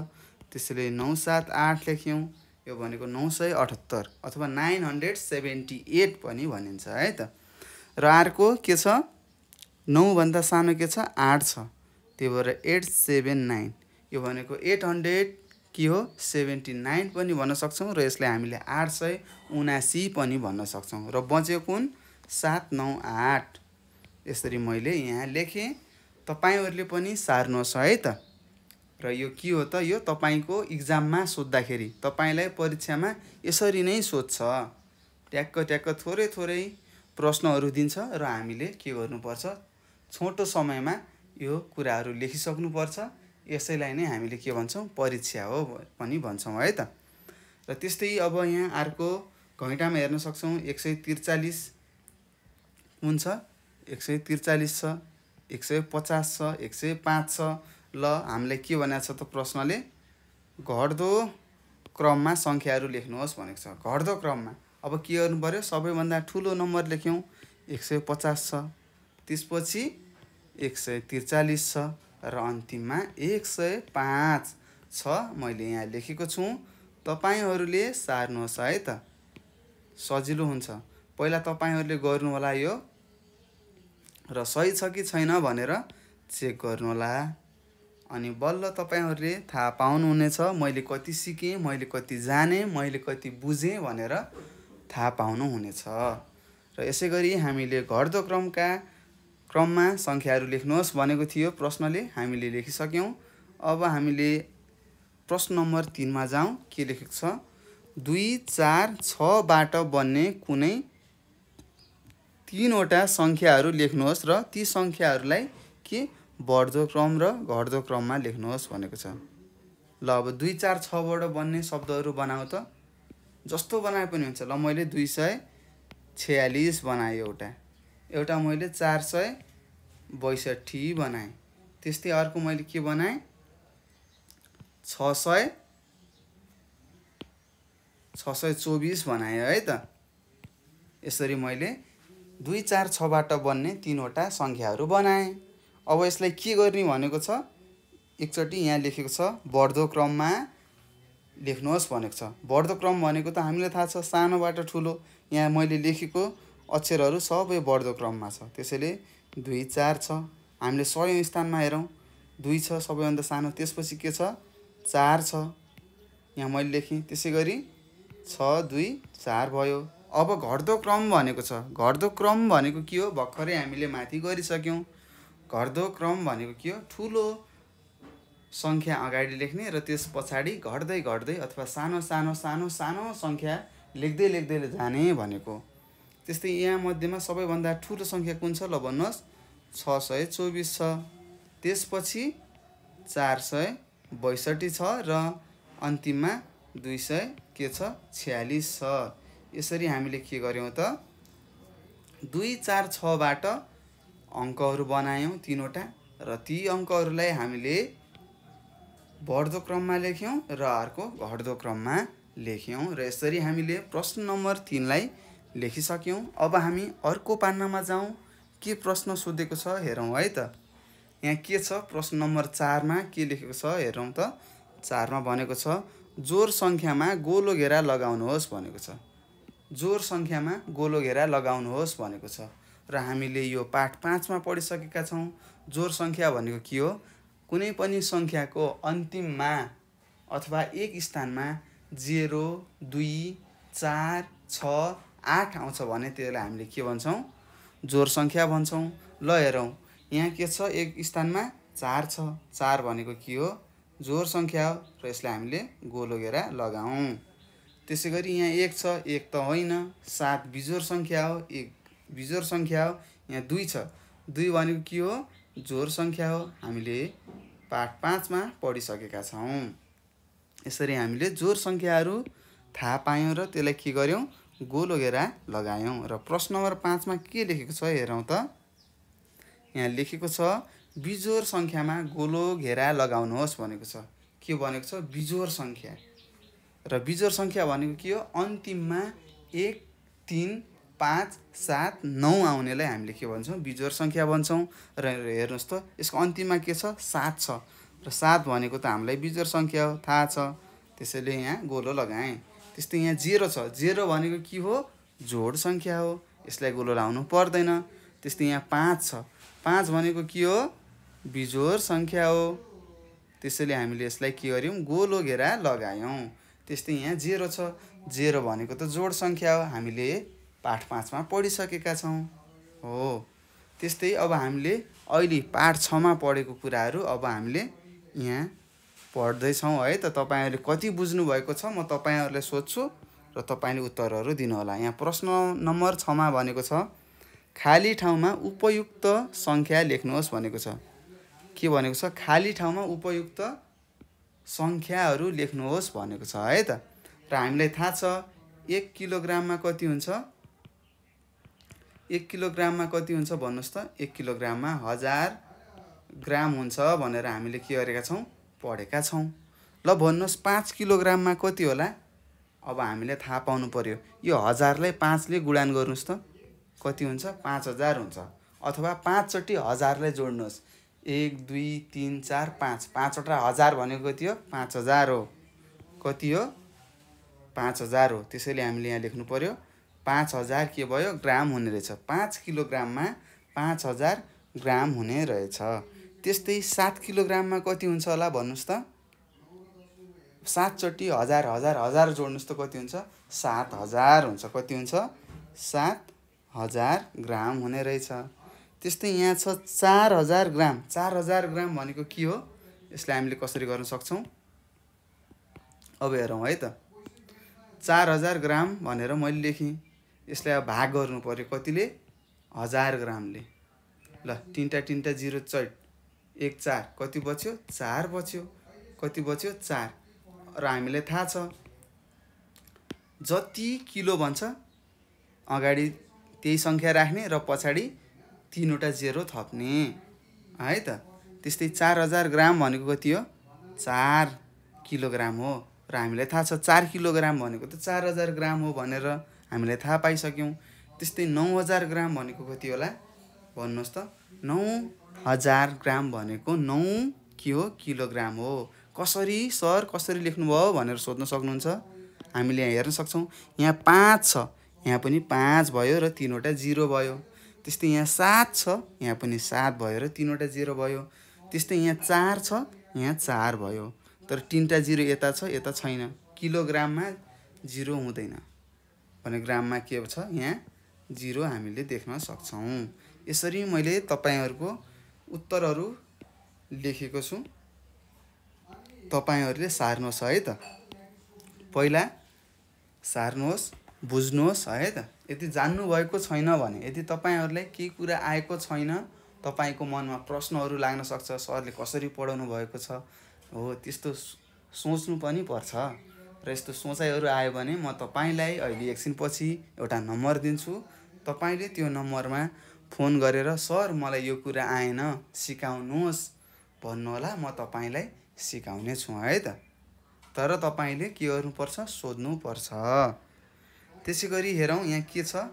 त्यसैले नौ सात आठ लेख्यौँ यो भनेको नौ सय अठहत्तर अथवा नाइन हन्ड्रेड सेभेन्टी एट पनि भनिन्छ है त र अर्को के छ नौभन्दा सानो के छ आठ छ त्यही भएर एट सेभेन नाइन यो भनेको एट हन्ड्रेड के हो सेभेन्टी नाइन पनि भन्न सक्छौँ र यसलाई हामीले आठ सय उनासी पनि भन्न सक्छौँ र बचेको कुन सात नौ आठ यसरी मैले यहाँ लेखेँ तपाईँहरूले पनि सार्नुहोस् है त र यो के हो त यो तपाईँको इक्जाममा सोद्धाखेरि तपाईँलाई परीक्षामा यसरी नै सोध्छ ट्याक्क ट्याक्क थोरै थोरै प्रश्नहरू दिन्छ र हामीले के गर्नुपर्छ छोटो समयमा यो कुराहरू लेखिसक्नुपर्छ यसैलाई नै हामीले के भन्छौँ परीक्षा हो पनि भन्छौँ है त र त्यस्तै अब यहाँ अर्को घैँटामा हेर्न सक्छौँ एक सय त्रिचालिस कुन छ एक सय त्रिचालिस छ एक सय पचास छ एक सय पाँच छ ल हामीलाई के भनेको छ त प्रश्नले घट्दो क्रममा सङ्ख्याहरू लेख्नुहोस् भनेको छ घट्दो क्रममा अब के गर्नु पऱ्यो सबैभन्दा ठुलो नम्बर लेख्यौँ एक सय पचास छ त्यसपछि एक सय त्रिचालिस छ र अन्तिममा एक सय पाँच छ मैले यहाँ लेखेको छु तपाईँहरूले सार्नुहोस् है त सजिलो हुन्छ पहिला तपाईँहरूले गर्नुहोला यो र सही छ कि छैन भनेर चेक गर्नुहोला अनि बल्ल तपाईँहरूले थाहा पाउनुहुनेछ मैले कति सिकेँ मैले कति जाने मैले कति बुझेँ भनेर थाहा पाउनुहुनेछ र यसै गरी हामीले घट्दो क्रमका क्रममा सङ्ख्याहरू लेख्नुहोस् भनेको थियो प्रश्नले हामीले लेखिसक्यौँ अब हामीले प्रश्न नम्बर तिनमा जाउँ के लेखेको छ दुई चार छबाट बन्ने कुनै तिनवटा सङ्ख्याहरू लेख्नुहोस् र ती सङ्ख्याहरूलाई के बढ्दो क्रम र घट्दो क्रममा लेख्नुहोस् भनेको छ ल अब दुई चार छबाट बन्ने शब्दहरू बनाऊ त जस्तो बनाए पनि हुन्छ ल मैले दुई सय छ्यालिस बनाएँ एउटा एउटा मैले चार सय बैसठी बनाएँ त्यस्तै अर्को मैले के बनाएँ छ सय छ सय चौबिस बनाएँ है त यसरी मैले दुई चार छबाट बन्ने तिनवटा सङ्ख्याहरू बनाएँ अब यसलाई के गर्ने भनेको छ एकचोटि यहाँ लेखेको छ बढ्दो क्रममा लेख्नुहोस् भनेको छ बढ्दो क्रम भनेको त हामीलाई थाहा छ सानोबाट ठुलो यहाँ मैले लेखेको अक्षरहरू सबै बढ्दो क्रममा छ त्यसैले दुई चार छ हामीले सयौँ स्थानमा हेरौँ दुई छ सबैभन्दा सानो त्यसपछि के छ चार छ यहाँ मैले लेखेँ त्यसै गरी छ दुई चार भयो अब घट्दो क्रम भनेको छ घट्दो क्रम भनेको के हो भर्खरै हामीले माथि गरिसक्यौँ घट्दो क्रम भनेको के हो ठुलो सङ्ख्या अगाडि लेख्ने र त्यस पछाडि घट्दै घट्दै अथवा सानो सानो सानो सानो सङ्ख्या लेख्दै लेख्दै जाने भनेको त्यस्तै यहाँ मध्येमा सबैभन्दा ठुलो सङ्ख्या कुन छ ल भन्नुहोस् छ सय चौबिस छ त्यसपछि चार सय बैसठी छ र अन्तिममा दुई सय के छ छ्यालिस छ यसरी हामीले के गऱ्यौँ त दुई चार छबाट अङ्कहरू बनायौँ तिनवटा र ती अङ्कहरूलाई हामीले बढ्दो क्रममा लेख्यौँ र अर्को घट्दो क्रममा लेख्यौँ र यसरी हामीले प्रश्न नम्बर तिनलाई लेखिसक्यौँ अब हामी अर्को पान्नामा जाउँ के प्रश्न सोधेको छ हेरौँ है त यहाँ के छ प्रश्न नम्बर चारमा के लेखेको छ हेरौँ त चारमा भनेको छ जोर सङ्ख्यामा गोलो घेरा लगाउनुहोस् भनेको छ जोर सङ्ख्यामा गोलो घेरा लगाउनुहोस् भनेको छ र हामीले यो पाठ पाँचमा पढिसकेका छौँ जोर सङ्ख्या भनेको के हो कुनै पनि सङ्ख्याको अन्तिममा अथवा एक स्थानमा जेरो दुई चार छ आठ आउँछ भने त्यसलाई हामीले के भन्छौँ जोर सङ्ख्या भन्छौँ ल हेरौँ यहाँ के छ एक स्थानमा चार छ चार भनेको के हो जोर सङ्ख्या हो र यसलाई हामीले गोलो घेरा लगाऊँ त्यसै गरी यहाँ एक छ एक त होइन सात बिजोर सङ्ख्या हो एक बिजोर सङ्ख्या हो यहाँ दुई छ दुई भनेको के हो जोर सङ्ख्या हो हामीले पाठ पाँचमा पढिसकेका छौँ यसरी हामीले जोर सङ्ख्याहरू थाहा पायौँ र त्यसलाई के गऱ्यौँ गोलो घेरा लगायौँ र प्रश्न नम्बर पाँचमा के लेखेको छ हेरौँ त यहाँ लेखेको छ बिजोर सङ्ख्यामा गोलो घेरा लगाउनुहोस् भनेको छ के भनेको छ बिजोर सङ्ख्या र बिजोर सङ्ख्या भनेको के हो अन्तिममा एक तिन पाँच सात नौ आउनेलाई हामीले के भन्छौँ बिजोर सङ्ख्या भन्छौँ र हेर्नुहोस् त यसको अन्तिममा के छ सात छ र सात भनेको त हामीलाई बिजोर सङ्ख्या हो थाहा छ त्यसैले यहाँ गोलो लगाएँ त्यस्तै यहाँ जेरो छ जेरो भनेको के हो झोड सङ्ख्या हो यसलाई गोलो लाउनु पर्दैन त्यस्तै यहाँ पाँच छ पाँच भनेको के हो बिजोर सङ्ख्या हो त्यसैले हामीले यसलाई के गर्यौँ गोलो घेरा लगायौँ त्यस्तै यहाँ जेरो छ जेरो भनेको त जोड सङ्ख्या हो हामीले पाठ पाँचमा पढिसकेका छौँ हो त्यस्तै अब हामीले अहिले पाठ छमा पढेको कुराहरू अब हामीले यहाँ पढ्दैछौँ है त तपाईँहरूले कति बुझ्नुभएको छ म तपाईँहरूलाई सोध्छु र तपाईँले उत्तरहरू दिनुहोला यहाँ प्रश्न नम्बर छमा भनेको छ खाली ठाउँमा उपयुक्त सङ्ख्या लेख्नुहोस् भनेको छ के भनेको छ खाली ठाउँमा उपयुक्त सङ्ख्याहरू लेख्नुहोस् भनेको छ है त र हामीलाई थाहा छ एक किलोग्राममा कति हुन्छ एक किलोग्राममा कति हुन्छ भन्नुहोस् त एक किलोग्राममा हजार ग्राम हुन्छ भनेर हामीले के गरेका छौँ पढेका छौँ ल भन्नुहोस् पाँच किलोग्राममा कति होला अब हामीले थाहा पाउनु पऱ्यो यो हजारलाई पाँचले गुडान गर्नुहोस् त कति हुन्छ पाँच हजार हुन्छ अथवा पाँचचोटि हजारलाई जोड्नुहोस् एक दुई तिन चार पाँच पाँचवटा हजार भनेको कति हो पाँच हजार हो कति हो पाँच हजार हो त्यसैले हामीले यहाँ लेख्नु पऱ्यो पाँच हजार के भयो ग्राम हुने रहेछ पाँच किलोग्राममा पाँच हजार ग्राम हुने रहेछ त्यस्तै सात किलोग्राममा कति हुन्छ होला भन्नुहोस् त सातचोटि हजार हजार हजार जोड्नुहोस् त कति हुन्छ सात हजार हुन्छ कति हुन्छ सात हजार ग्राम हुने रहेछ त्यस्तै यहाँ छ चार हजार ग्राम चार हजार ग्राम भनेको के हो यसलाई हामीले कसरी गर्न सक्छौँ अब हेरौँ है त चार हजार ग्राम भनेर मैले लेखेँ यसलाई अब भाग गर्नु पऱ्यो कतिले हजार ग्रामले ल तिनवटा तिनवटा जिरो चट एक चार कति बच्यो चार बच्यो कति बच्यो चार र हामीलाई थाहा छ जति किलो भन्छ अगाडि त्यही सङ्ख्या राख्ने र रा पछाडि तिनवटा जेरो थप्ने है त त्यस्तै चार हजार ग्राम भनेको कति हो चार किलोग्राम हो र हामीलाई थाहा छ चार किलोग्राम भनेको त चार हजार ग्राम हो भनेर हामीलाई थाहा पाइसक्यौँ त्यस्तै नौ हजार ग्राम भनेको कति होला भन्नुहोस् त नौ हजार ग्राम भनेको नौ के हो किलोग्राम हो कसरी सर कसरी लेख्नुभयो भनेर सोध्न सक्नुहुन्छ हामीले यहाँ हेर्न सक्छौँ यहाँ पाँच छ यहाँ पनि पाँच भयो र तिनवटा जिरो भयो त्यस्तै यहाँ सात छ यहाँ पनि सात भयो र तिनवटा जिरो भयो त्यस्तै यहाँ चार छ यहाँ चार भयो तर तिनवटा जिरो यता छ यता छैन किलोग्राममा जिरो हुँदैन भने ग्राममा के छ यहाँ जिरो हामीले देख्न सक्छौँ यसरी मैले तपाईँहरूको उत्तरहरू लेखेको छु तपाईँहरूले सार्नुहोस् है त पहिला सार्नुहोस् बुझ्नुहोस् है त यदि जान्नुभएको छैन भने यदि तपाईँहरूलाई केही कुरा आएको छैन तपाईँको मनमा प्रश्नहरू लाग्न सक्छ सरले कसरी पढाउनु भएको छ हो त्यस्तो सोच्नु पनि पर्छ र यस्तो सोचाइहरू आयो भने म तपाईँलाई अहिले एकछिनपछि एउटा नम्बर दिन्छु तपाईँले त्यो नम्बरमा फोन गरेर सर मलाई यो कुरा आएन सिकाउनुहोस् भन्नुहोला म तपाईँलाई सिकाउने छु है त तर तपाईँले के गर्नुपर्छ सोध्नुपर्छ त्यसै गरी हेरौँ यहाँ के छ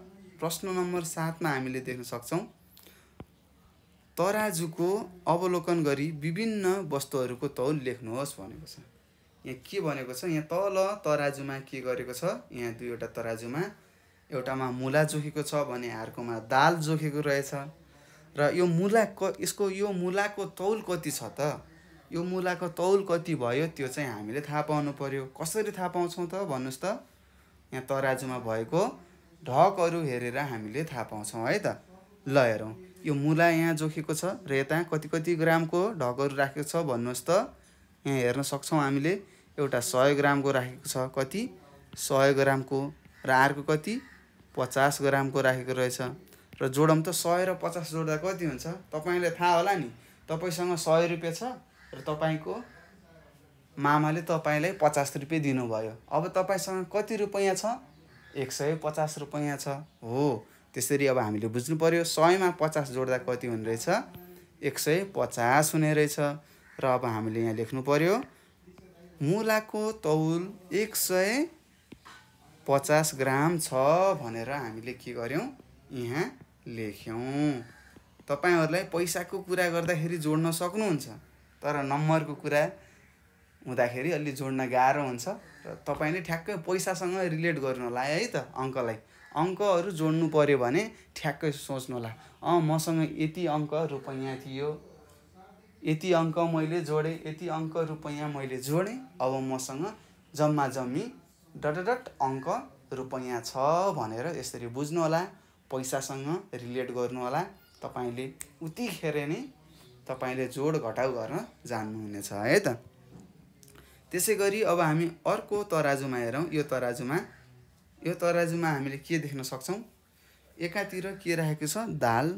प्रश्न नम्बर सातमा हामीले देख्न सक्छौँ तराजुको अवलोकन गरी विभिन्न वस्तुहरूको तौल लेख्नुहोस् भनेको छ यहाँ के भनेको छ यहाँ तल तराजुमा के गरेको छ यहाँ दुईवटा तराजुमा एउटामा मुला जोखेको छ भने अर्कोमा दाल जोखेको रहेछ र यो मुला क यसको यो मुलाको तौल कति छ त यो मुलाको तौल कति भयो त्यो चाहिँ हामीले थाहा पाउनु पऱ्यो कसरी थाहा पाउँछौँ त भन्नुहोस् त यहाँ तराजुमा भएको ढकहरू हेरेर हामीले थाहा पाउँछौँ है त ल हेरौँ यो मुला यहाँ जोखेको छ र यता कति कति ग्रामको ढकहरू राखेको छ भन्नुहोस् त यहाँ हेर्न सक्छौँ हामीले एउटा सय ग्रामको राखेको छ कति सय ग्रामको र अर्को कति पचास ग्रामको राखेको रहेछ र जोडम त सय र पचास जोड्दा कति हुन्छ तपाईँलाई थाहा होला नि तपाईँसँग सय रुपियाँ छ र तपाईँको मामाले तपाईँलाई पचास रुपियाँ दिनुभयो अब तपाईँसँग कति रुपियाँ छ एक सय पचास रुपियाँ छ हो त्यसरी अब हामीले बुझ्नु पऱ्यो सयमा पचास जोड्दा कति हुने रहेछ एक सय पचास हुने रहेछ र अब हामीले यहाँ लेख्नु पऱ्यो मुलाको तौल एक सय पचास ग्राम छ भनेर हामीले के गर्यौँ यहाँ लेख्यौँ तपाईँहरूलाई पैसाको कुरा गर्दाखेरि जोड्न सक्नुहुन्छ तर नम्बरको कुरा हुँदाखेरि अलि जोड्न गाह्रो हुन्छ र तपाईँले ठ्याक्कै पैसासँग रिलेट गर्नु होला है त अङ्कलाई अङ्कहरू जोड्नु पऱ्यो भने ठ्याक्कै सोच्नु होला अँ मसँग यति अङ्क रुपैयाँ थियो यति अङ्क मैले जोडेँ यति अङ्क रुपैयाँ मैले जोडेँ अब मसँग जम्मा जम्मी डटडट अङ्क रुपैयाँ छ भनेर यसरी बुझ्नुहोला पैसासँग रिलेट गर्नुहोला तपाईँले उतिखेर नै तपाईँले जोड घटाउ गर्न जान्नुहुनेछ है त त्यसै गरी अब हामी अर्को तराजुमा हेरौँ यो तराजुमा यो तराजुमा हामीले के देख्न सक्छौँ एकातिर के राखेको छ दाल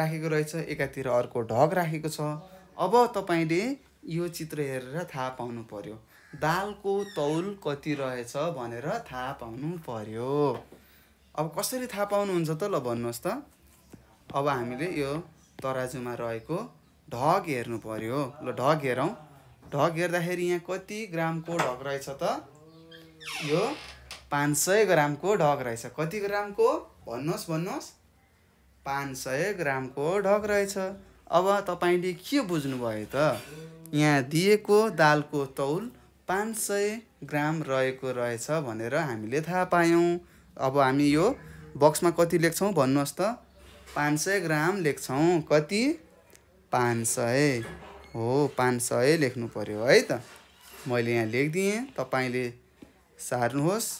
राखेको रहेछ एकातिर अर्को ढग राखेको छ अब तपाईँले यो चित्र हेरेर थाहा पाउनु पर्यो दालको तौल कति रहेछ भनेर थाहा पाउनु पर्यो अब कसरी थाहा पाउनुहुन्छ त ल भन्नुहोस् त अब हामीले यो तराजुमा रहेको ढग हेर्नु पर्यो ल ढग हेरौँ ढग हेर्दाखेरि यहाँ कति ग्रामको ढग रहेछ त यो पाँच सय ग्रामको ढग रहेछ कति ग्रामको भन्नुहोस् भन्नुहोस् पाँच सय ग्रामको ढग रहेछ अब तपाईँले के बुझ्नुभयो त यहाँ दिएको दालको तौल पाँच सय ग्राम रहेको रहेछ भनेर हामीले थाहा पायौँ अब हामी यो बक्समा कति लेख्छौँ भन्नुहोस् त पाँच सय ग्राम लेख्छौँ कति पाँच सय हो पाँच सय लेख्नु पऱ्यो है त मैले यहाँ लेखिदिएँ तपाईँले सार्नुहोस्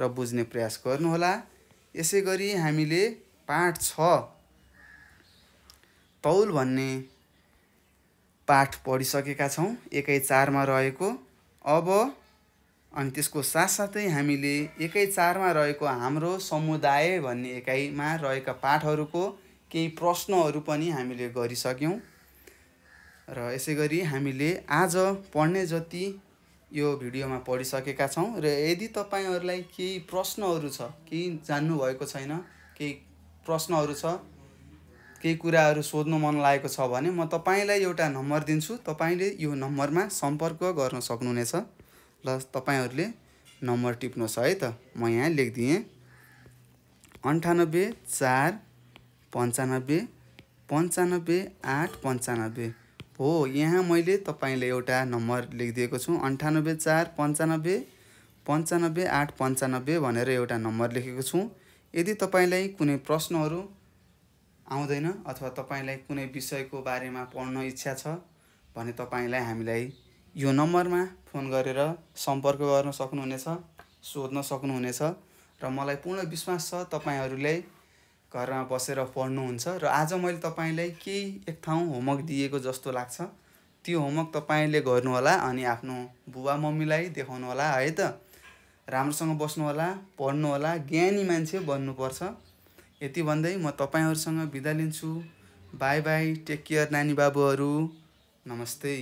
र बुझ्ने प्रयास गर्नुहोला यसै गरी हामीले पाठ छ तौल भन्ने पाठ पढिसकेका छौँ एकै चारमा रहेको अब अनि त्यसको साथसाथै हामीले एकै चारमा रहेको हाम्रो समुदाय भन्ने एकाइमा रहेका पाठहरूको केही प्रश्नहरू पनि हामीले गरिसक्यौँ र यसै गरी हामीले आज पढ्ने जति यो भिडियोमा पढिसकेका छौँ र यदि तपाईँहरूलाई केही प्रश्नहरू छ केही जान्नुभएको छैन केही प्रश्नहरू छ केही कुराहरू सोध्नु मन लागेको छ भने म तपाईँलाई एउटा नम्बर दिन्छु तपाईँले यो नम्बरमा सम्पर्क गर्न सक्नुहुनेछ ल तपाईँहरूले नम्बर टिप्नुहोस् है त म यहाँ लेखिदिएँ अन्ठानब्बे चार पन्चानब्बे पन्चानब्बे आठ पन्चानब्बे हो यहाँ मैले तपाईँलाई एउटा नम्बर लेखिदिएको छु अन्ठानब्बे चार पन्चानब्बे पन्चानब्बे आठ पन्चानब्बे भनेर एउटा नम्बर लेखेको छु यदि तपाईँलाई कुनै प्रश्नहरू आउँदैन अथवा तपाईँलाई कुनै विषयको बारेमा पढ्न इच्छा छ भने तपाईँलाई हामीलाई यो नम्बरमा फोन गरेर सम्पर्क गर्न सक्नुहुनेछ सोध्न सक्नुहुनेछ र मलाई पूर्ण विश्वास छ तपाईँहरूले घरमा बसेर पढ्नुहुन्छ र आज मैले तपाईँलाई केही एक ठाउँ होमवर्क दिएको जस्तो लाग्छ त्यो होमवर्क तपाईँले गर्नुहोला अनि आफ्नो बुबा मम्मीलाई देखाउनुहोला है त राम्रोसँग बस्नुहोला पढ्नुहोला ज्ञानी मान्छे बन्नुपर्छ यति भन्दै म तपाईँहरूसँग बिदा लिन्छु बाई बाई टेक केयर नानी बाबुहरू नमस्ते